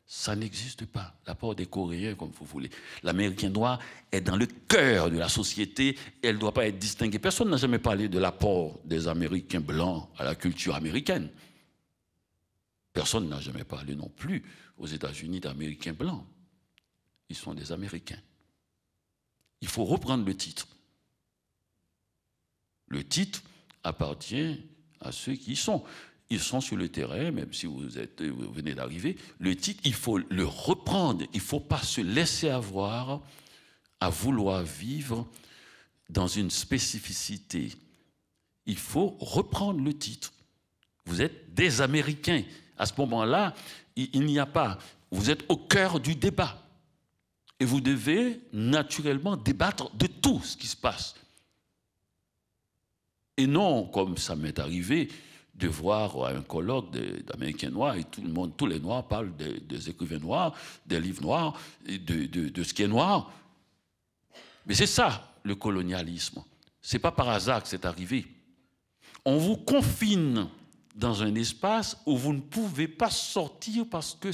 Ça n'existe pas. L'apport des Coréens, comme vous voulez. L'Américain noir est dans le cœur de la société. Elle ne doit pas être distinguée. Personne n'a jamais parlé de l'apport des Américains blancs à la culture américaine. Personne n'a jamais parlé non plus aux États-Unis d'Américains blancs. Ils sont des Américains. Il faut reprendre le titre. Le titre appartient à ceux qui y sont. Ils sont sur le terrain, même si vous, êtes, venez d'arriver. Le titre, il faut le reprendre. Il ne faut pas se laisser avoir à vouloir vivre dans une spécificité. Il faut reprendre le titre. Vous êtes des Américains. À ce moment-là, il n'y a pas. Vous êtes au cœur du débat. Et vous devez naturellement débattre de tout ce qui se passe. Et non, comme ça m'est arrivé, de voir un colloque d'Américains noirs et tout le monde, tous les noirs parlent des écrivains noirs, des livres noirs, de, de, ce qui est noir. Mais c'est ça le colonialisme. C'est pas par hasard que c'est arrivé. On vous confine dans un espace où vous ne pouvez pas sortir parce que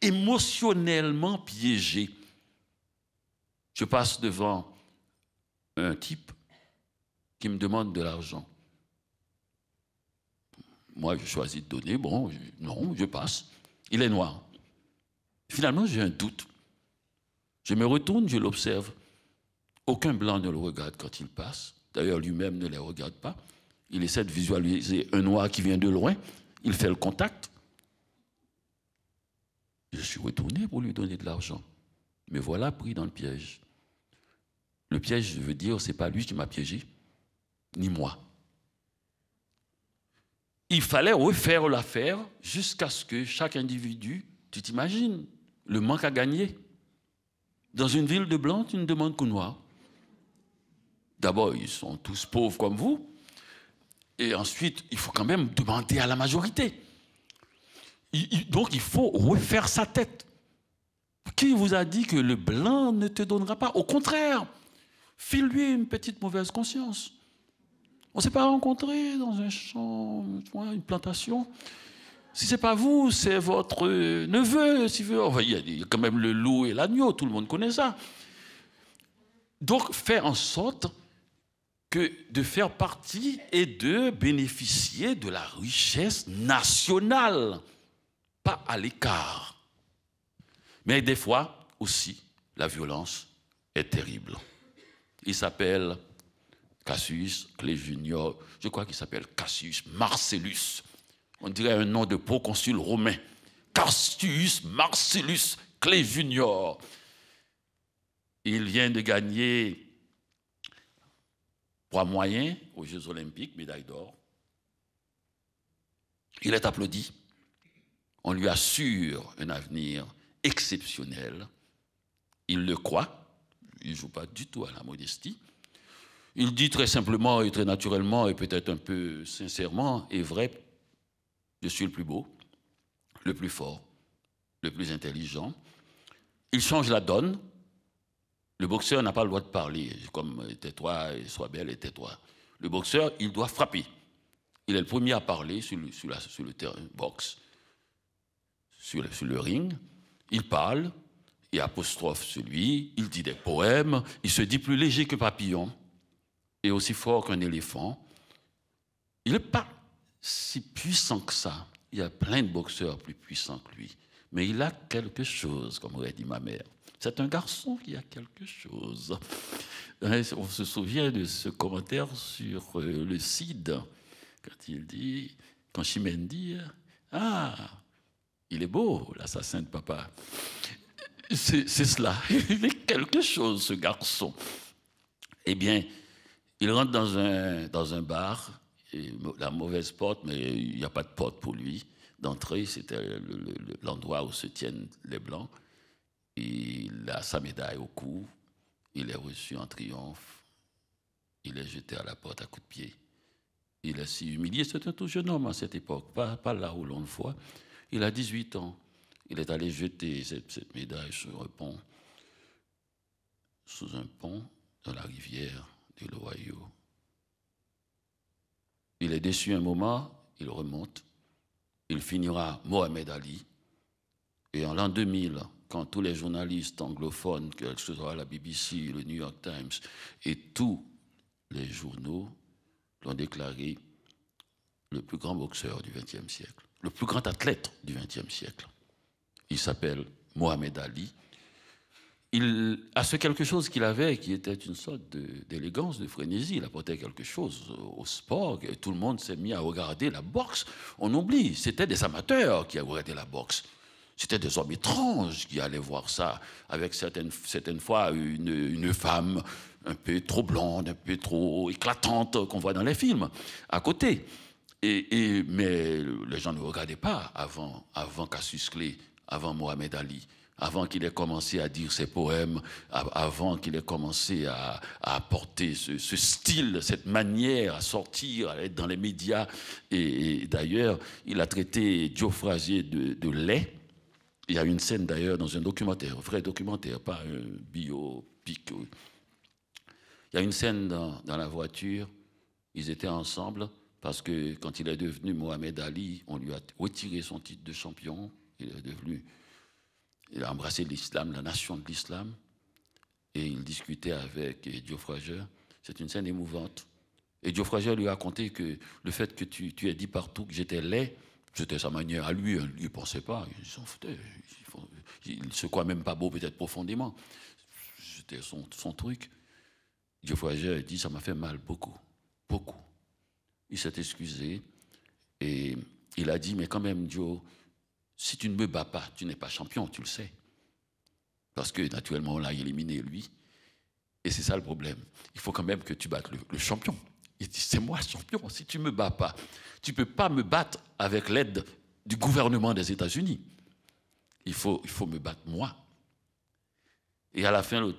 émotionnellement piégé. Je passe devant un type qui me demande de l'argent. Moi, je choisis de donner, bon, non, je passe. Il est noir. Finalement, j'ai un doute. Je me retourne, je l'observe. Aucun blanc ne le regarde quand il passe. D'ailleurs, lui-même ne les regarde pas. Il essaie de visualiser un noir qui vient de loin. Il fait le contact. Je suis retourné pour lui donner de l'argent. Mais voilà pris dans le piège. Le piège, je veux dire, n'est pas lui qui m'a piégé, ni moi il fallait refaire l'affaire jusqu'à ce que chaque individu, tu t'imagines, le manque à gagner. Dans une ville de blanc, tu ne demandes qu'au noir. D'abord, ils sont tous pauvres comme vous. Et ensuite, il faut quand même demander à la majorité. Donc, il faut refaire sa tête. Qui vous a dit que le blanc ne te donnera pas Au contraire, file-lui une petite mauvaise conscience. On ne s'est pas rencontré dans un champ, une plantation. Si c'est pas vous, c'est votre neveu, si vous... il y a quand même le loup et l'agneau, tout le monde connaît ça. Donc, faire en sorte de faire partie et de bénéficier de la richesse nationale, pas à l'écart. Mais des fois aussi, la violence est terrible. Il s'appelle Cassius Clé Junior, je crois qu'il s'appelle Cassius Marcellus. On dirait un nom de proconsul romain. Cassius Marcellus Clé Junior. Il vient de gagner trois moyen aux Jeux Olympiques, médaille d'or. Il est applaudi. On lui assure un avenir exceptionnel. Il le croit. Il ne joue pas du tout à la modestie. Il dit très simplement et très naturellement, et peut-être un peu sincèrement et vrai, je suis le plus beau, le plus fort, le plus intelligent. Il change la donne. Le boxeur n'a pas le droit de parler, comme tais-toi, sois belle et tais-toi. Le boxeur, il doit frapper. Il est le premier à parler sur le, sur la, sur le sur sur le ring. Il parle, et apostrophe celui, il dit des poèmes, il se dit plus léger que papillon est aussi fort qu'un éléphant. Il n'est pas si puissant que ça. Il y a plein de boxeurs plus puissants que lui. Mais il a quelque chose, comme aurait dit ma mère. C'est un garçon qui a quelque chose. On se souvient de ce commentaire sur euh, le Cid, quand il dit, quand Chimène dit, ah, il est beau, l'assassin de papa. C'est cela. [laughs] Il est quelque chose, ce garçon. Eh bien, il rentre dans un, dans un bar, la mauvaise porte, mais il n'y a pas de porte pour lui. D'entrée, c'était l'endroit où se tiennent les Blancs. Il a sa médaille au cou, il est reçu en triomphe, il est jeté à la porte à coups de pied. Il est si humilié, c'est un tout jeune homme à cette époque, pas, pas là où l'on le voit. Il a 18 ans, il est allé jeter cette, cette médaille sur un pont, sous un pont dans la rivière loyau. Il est déçu un moment, il remonte, il finira Mohamed Ali. Et en l'an 2000, quand tous les journalistes anglophones, que ce soit la BBC, le New York Times et tous les journaux, l'ont déclaré le plus grand boxeur du XXe siècle, le plus grand athlète du XXe siècle. Il s'appelle Mohamed Ali à ce quelque chose qu'il avait, qui était une sorte d'élégance, de, frénésie, il apportait quelque chose au sport, et tout le monde s'est mis à regarder la boxe. On oublie, c'était des amateurs qui regardaient la boxe. C'était des hommes étranges qui allaient voir ça, avec certaines, fois une, femme un peu trop blonde, un peu trop éclatante qu'on voit dans les films, à côté. mais les gens ne regardaient pas avant, avant Cassius Clay, avant Mohamed Ali avant qu'il ait commencé à dire ses poèmes, avant qu'il ait commencé à, apporter ce, style, cette manière à sortir, à être dans les médias. Et, d'ailleurs, il a traité Diophrasier de, de lait. Il y a une scène d'ailleurs dans un documentaire, un vrai documentaire, pas un biopic. Il y a une scène dans la voiture, ils étaient ensemble parce que quand il est devenu Mohamed Ali, on lui a retiré son titre de champion. Il est devenu il a embrassé l'islam, la nation de l'islam, et il discutait avec Edio C'est une scène émouvante. Edio Frager lui a raconté que le fait que tu, tu aies dit partout que j'étais laid, c'était sa manière à lui, hein. il ne pensait pas, il s'en foutait. Il ne se croit même pas beau, peut-être profondément. C'était son, truc. Dieu a dit Ça m'a fait mal, beaucoup, beaucoup. Il s'est excusé et il a dit Mais quand même, Joe, si tu ne me bats pas, tu n'es pas champion, tu le sais. Parce que naturellement, on l'a éliminé, lui. Et c'est ça le problème. Il faut quand même que tu battes le, champion. Il dit, c'est moi champion. Si tu ne me bats pas, tu ne peux pas me battre avec l'aide du gouvernement des États-Unis. Il faut, il faut me battre moi. Et à la fin,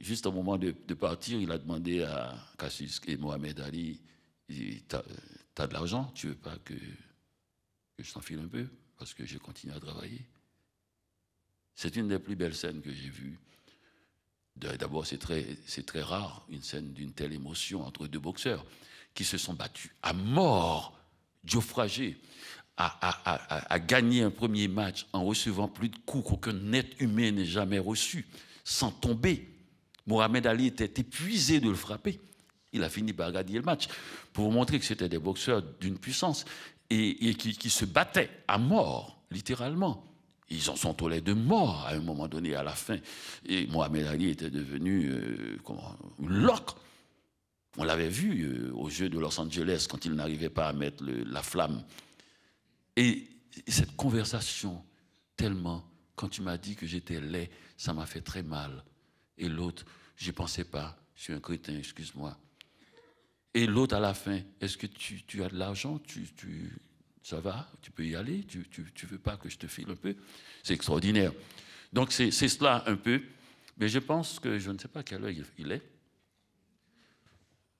juste au moment de, partir, il a demandé à Cassius et Mohamed Ali, t'as as de l'argent, tu veux pas que, que je t'enfile un peu parce que j'ai continué à travailler. C'est une des plus belles scènes que j'ai vues. D'abord, c'est très, très rare une scène d'une telle émotion entre deux boxeurs qui se sont battus à mort. à à gagner un premier match en recevant plus de coups qu'aucun être humain n'ait jamais reçu, sans tomber. Mohamed Ali était épuisé de le frapper. Il a fini par gagner le match pour vous montrer que c'était des boxeurs d'une puissance et, qui, se battaient à mort, littéralement. Ils en sont au lait de mort à un moment donné, à la fin. Et Mohamed Ali était devenu euh, comment, une loque. On l'avait vu euh, aux au de Los Angeles quand il n'arrivait pas à mettre la flamme. Et, cette conversation, tellement, quand tu m'as dit que j'étais laid, ça m'a fait très mal. Et l'autre, j'y pensais pas, je suis un crétin, excuse-moi. Et l'autre à la fin, est-ce que tu, as de l'argent tu, Ça va Tu peux y aller Tu ne veux pas que je te file un peu C'est extraordinaire. Donc c'est cela un peu. Mais je pense que je ne sais pas quel oeil il est.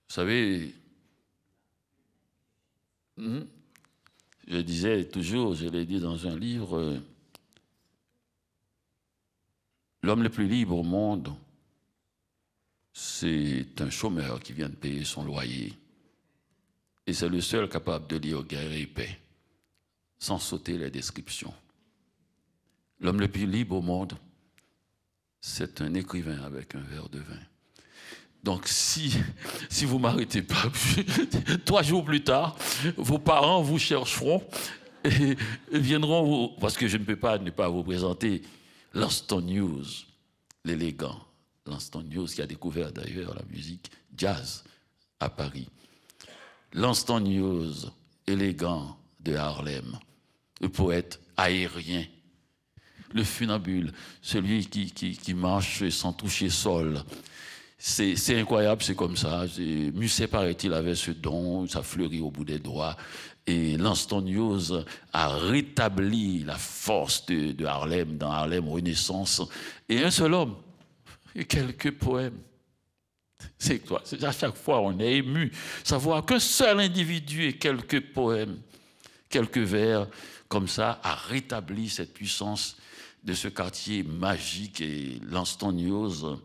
Vous savez, hmm, je disais toujours, je l'ai dit dans un livre, euh, l'homme le plus libre au monde, c'est un chômeur qui vient de payer son loyer. Et c'est le seul capable de lire guerre et paix, sans sauter les descriptions. L'homme le plus libre au monde, c'est un écrivain avec un verre de vin. Donc si, si vous m'arrêtez pas, [laughs] trois jours plus tard, vos parents vous chercheront et, viendront vous, parce que je ne peux pas ne pas vous présenter Lost News, l'élégant, L'Anston qui a découvert d'ailleurs la musique jazz à Paris. Lanston élégant de Harlem, le poète aérien, le funambule, celui qui, qui, marche sans toucher sol. C'est incroyable, c'est comme ça. Musset, paraît-il, avait ce don, ça fleurit au bout des doigts. Et Lanston a rétabli la force de, de Harlem, dans Harlem Renaissance. Et un seul homme, et quelques poèmes. C'est quoi À chaque fois, on est ému. Savoir que seul individu et quelques poèmes, quelques vers, comme ça, a rétabli cette puissance de ce quartier magique et l'anstoniose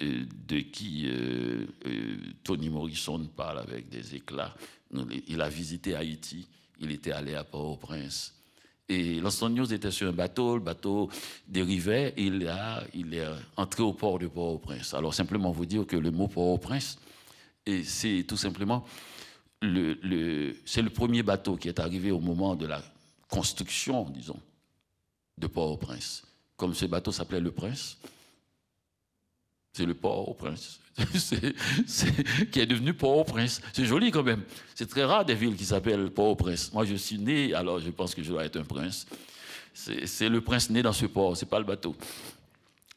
euh, de qui euh, euh, Tony Morrison parle avec des éclats. Il a visité Haïti, il était allé à Port-au-Prince, et news était sur un bateau, le bateau dérivait, il, a, il est entré au port de Port-au-Prince. Alors simplement vous dire que le mot Port-au-Prince, c'est tout simplement le c'est le premier bateau qui est arrivé au moment de la construction, disons, de Port-au-Prince. Comme ce bateau s'appelait le Prince, c'est le Port-au-Prince. [laughs] qui est devenu Port-au-Prince. C'est joli quand même. C'est très rare des villes qui s'appellent Port-au-Prince. Moi, je suis né, alors je pense que je dois être un prince. C'est, le prince né dans ce port, c'est pas le bateau.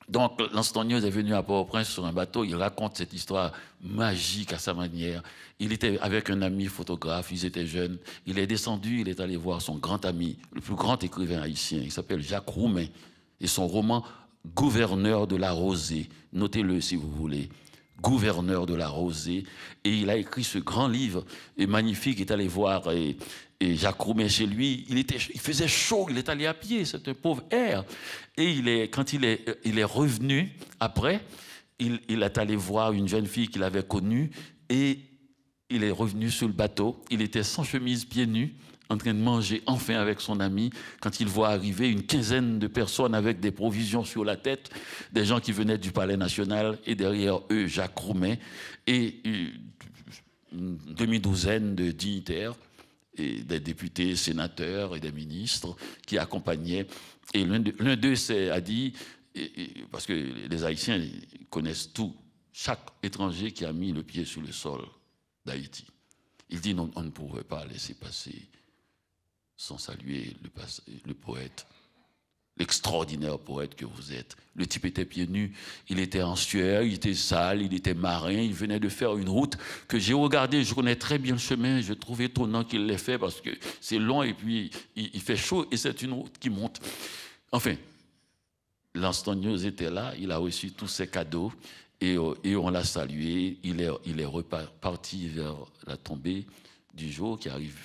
Donc, Lanstonios est venu à Port-au-Prince sur un bateau. Il raconte cette histoire magique à sa manière. Il était avec un ami photographe, ils étaient jeunes. Il est descendu, il est allé voir son grand ami, le plus grand écrivain haïtien. Il s'appelle Jacques Roumain. Et son roman Gouverneur de la Rosée. Notez-le si vous voulez gouverneur de la rosée. Et il a écrit ce grand livre et magnifique. Il est allé voir et, et Jacques Roumet chez lui. Il, était, il faisait chaud, il est allé à pied, c'est un pauvre air. Et il est, quand il est, euh, il est revenu après, il, il est allé voir une jeune fille qu'il avait connue et il est revenu sur le bateau. Il était sans chemise, pieds nus en train de manger enfin avec son ami quand il voit arriver une quinzaine de personnes avec des provisions sur la tête, des gens qui venaient du Palais national et derrière eux Jacques Roumet et une demi-douzaine de dignitaires et des députés, sénateurs et des ministres qui accompagnaient. Et l'un d'eux a dit, parce que les Haïtiens connaissent tout, chaque étranger qui a mis le pied sur le sol d'Haïti. Il dit on ne pouvait pas laisser passer sans saluer le, poète, l'extraordinaire poète que vous êtes. Le type était pieds nus, il était en sueur, il était sale, il était marin, il venait de faire une route que j'ai regardée, je connais très bien le chemin, je trouve étonnant qu'il l'ait fait parce que c'est long et puis il, fait chaud et c'est une route qui monte. Enfin, L'Anstonios était là, il a reçu tous ses cadeaux et, et on l'a salué. Il est, il est reparti vers la tombée du jour qui arrive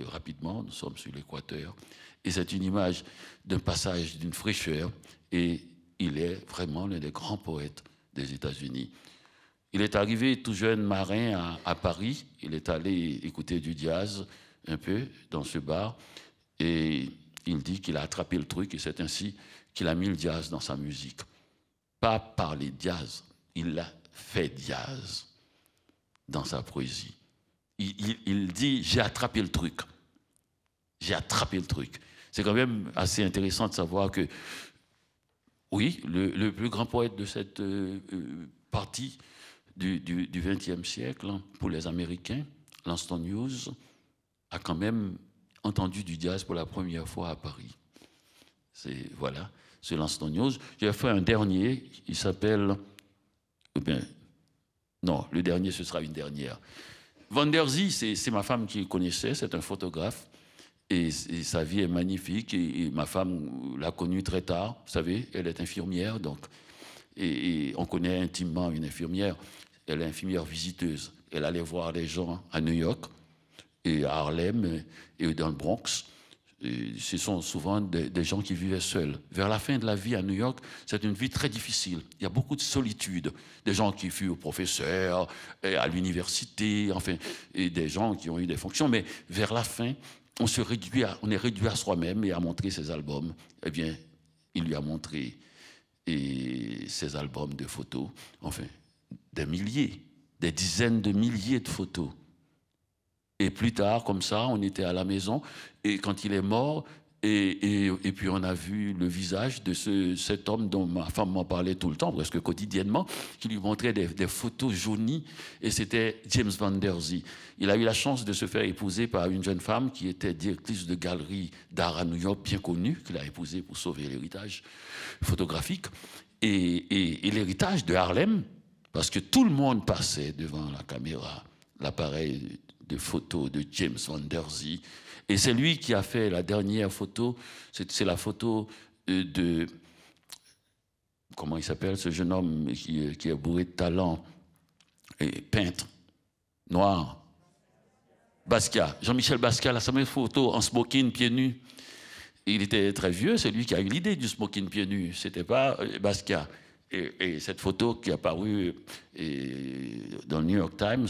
rapidement, nous sommes sur l'équateur. Et c'est une image d'un passage d'une fraîcheur, et il est vraiment l'un des grands poètes des États-Unis. Il est arrivé tout jeune marin à, Paris, il est allé écouter du jazz un peu dans ce bar, et il dit qu'il a attrapé le truc, et c'est ainsi qu'il a mis le jazz dans sa musique. Pas par les jazz, il l'a fait jazz dans sa poésie il, dit j'ai attrapé le truc. J'ai attrapé le truc. C'est quand même assez intéressant de savoir que, oui, le, plus grand poète de cette euh, euh, partie du, XXe siècle, hein, pour les Américains, Langston Hughes, a quand même entendu du jazz pour la première fois à Paris. C'est voilà, c'est Langston Hughes. J'ai fait un dernier, il s'appelle, eh bien, non, le dernier ce sera une dernière. Van c'est ma femme qui connaissait, c'est un photographe. Et, sa vie est magnifique. Et, ma femme l'a connue très tard, vous savez, elle est infirmière, donc. et, on connaît intimement une infirmière. Elle est infirmière visiteuse. Elle allait voir les gens à New York et à Harlem et dans le Bronx ce sont souvent des, gens qui vivaient seuls. Vers la fin de la vie à New York, c'est une vie très difficile. Il y a beaucoup de solitude. Des gens qui furent professeurs, et à l'université, enfin, et des gens qui ont eu des fonctions. Mais vers la fin, on, se réduit on est réduit à soi-même et à montrer ses albums. Eh bien, il lui a montré ses albums de photos, enfin, des milliers, des dizaines de milliers de photos et plus tard, comme ça, on était à la maison. Et quand il est mort, et, et, puis on a vu le visage de ce, cet homme dont ma femme m'en parlait tout le temps, presque quotidiennement, qui lui montrait des, des photos jaunies, et c'était James Van Der Zee. Il a eu la chance de se faire épouser par une jeune femme qui était directrice de galerie d'art à New York, bien connue, qu'il a épousée pour sauver l'héritage photographique, et, et l'héritage de Harlem, parce que tout le monde passait devant la caméra, l'appareil des photos de James Van Der Zee. Et c'est lui qui a fait la dernière photo, c'est la photo euh, de, comment il s'appelle, ce jeune homme qui, euh, qui, est bourré de talent, et peintre, noir, Basquiat, Jean-Michel Basquiat, la sa photo en smoking pieds nus. Il était très vieux, c'est lui qui a eu l'idée du smoking pieds nus, c'était pas euh, Basquiat. Et, cette photo qui est apparue dans le New York Times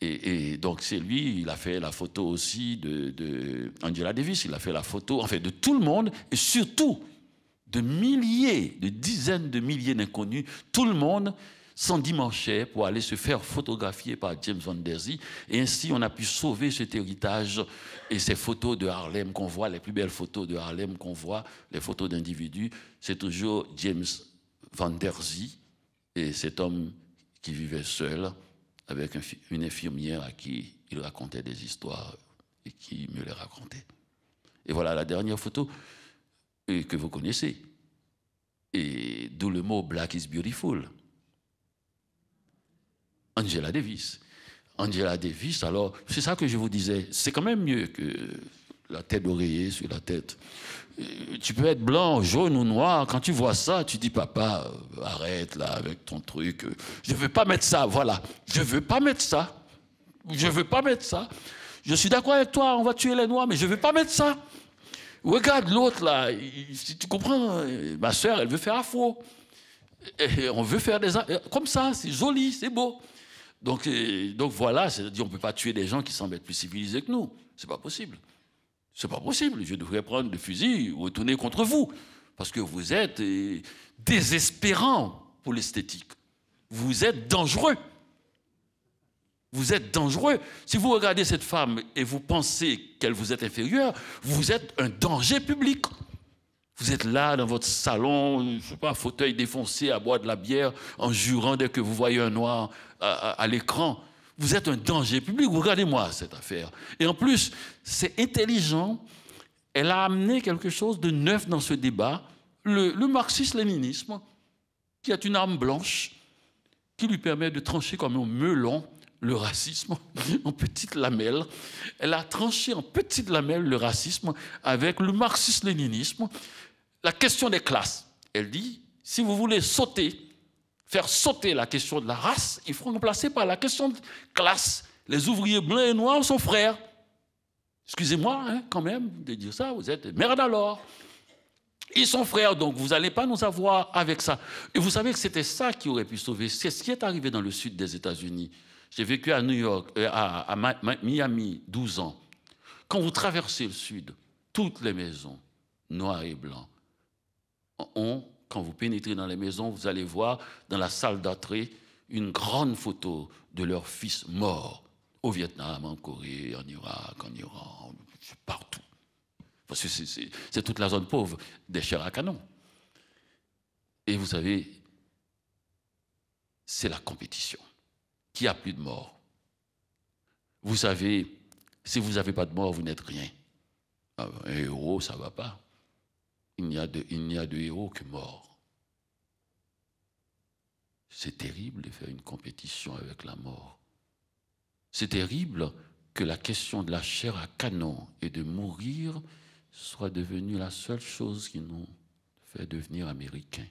et, donc c'est lui, il a fait la photo aussi de, Angela Davis, il a fait la photo, en fait, de tout le monde, et surtout de milliers, de dizaines de milliers d'inconnus, tout le monde s'endimanchait pour aller se faire photographier par James Van Der Zee, et ainsi on a pu sauver cet héritage et ces photos de Harlem qu'on voit, les plus belles photos de Harlem qu'on voit, les photos d'individus, c'est toujours James Van Der Zee et cet homme qui vivait seul avec une infirmière à qui il racontait des histoires et qui me les racontait. Et voilà la dernière photo euh, que vous connaissez. Et d'où le mot Black is beautiful. Angela Davis. Angela Davis, alors, c'est ça que je vous disais, c'est quand même mieux que la tête d'oreiller sur la tête. Euh, tu peux être blanc, jaune ou noir. Quand tu vois ça, tu dis, papa, euh, arrête là avec ton truc. Je ne veux pas mettre ça, voilà. Je veux pas mettre ça. Je veux pas mettre ça. Je suis d'accord avec toi, on va tuer les noirs, mais je ne veux pas mettre ça. Regarde l'autre là, si tu comprends, euh, ma soeur, elle veut faire afro. Et on veut faire des... Comme ça, c'est joli, c'est beau. Donc, donc voilà, c'est-à-dire on ne peut pas tuer des gens qui semblent être plus civilisés que nous. C'est pas possible. C'est pas possible. Je devrais prendre le fusil ou retourner contre vous. Parce que vous êtes euh, désespérant pour l'esthétique. Vous êtes dangereux. Vous êtes dangereux. Si vous regardez cette femme et vous pensez qu'elle vous est inférieure, vous êtes un danger public. Vous êtes là dans votre salon, je sais pas, fauteuil défoncé à boire de la bière en jurant dès que vous voyez un noir à l'écran. Vous êtes un danger public, regardez-moi cette affaire. Et en plus, c'est intelligent, elle a amené quelque chose de neuf dans ce débat, le, le marxisme-léninisme, qui est une arme blanche, qui lui permet de trancher comme un melon le racisme [laughs] en petites lamelles. Elle a tranché en petites lamelles le racisme avec le marxisme-léninisme. La question des classes, elle dit, si vous voulez sauter faire sauter la question de la race, il faut remplacer par la question de classe. Les ouvriers blancs et noirs sont frères. Excusez-moi, hein, quand même, de dire ça, vous êtes merde alors. Ils sont frères, donc vous n'allez pas nous avoir avec ça. Et vous savez que c'était ça qui aurait pu sauver. C'est ce qui est arrivé dans le sud des États-Unis. J'ai vécu à New York, euh, à, à, Miami, 12 ans. Quand vous traversez le sud, toutes les maisons, noires et blancs, ont quand vous pénétrez dans les maisons, vous allez voir dans la salle d'entrée une grande photo de leur fils mort au Vietnam, en Corée, en Irak, en Iran, partout. Parce que c'est toute la zone pauvre des chers à canon. Et vous savez, c'est la compétition. Qui a plus de morts Vous savez, si vous n'avez pas de mort, vous n'êtes rien. Ah, un héros, ça ne va pas. Il n'y a, de héros que mort. C'est terrible de faire une compétition avec la mort. C'est terrible que la question de la chair à canon et de mourir soit devenue la seule chose qui nous fait devenir américains.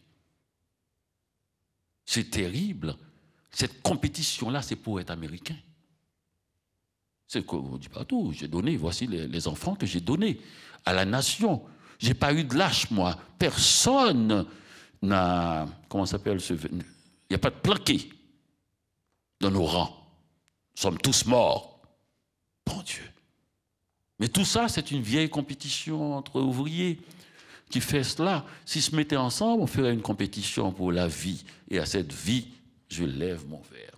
C'est terrible. Cette compétition-là, c'est pour être américain. C'est on ne dit pas tout. J'ai donné, voici les enfants que j'ai donnés à la nation. J'ai pas eu de lâche, moi. Personne n'a. Comment s'appelle ce. Il n'y a pas de plaqué dans nos rangs. Nous sommes tous morts. Bon Dieu. Mais tout ça, c'est une vieille compétition entre ouvriers qui fait cela. S'ils se mettaient ensemble, on ferait une compétition pour la vie. Et à cette vie, je lève mon verre.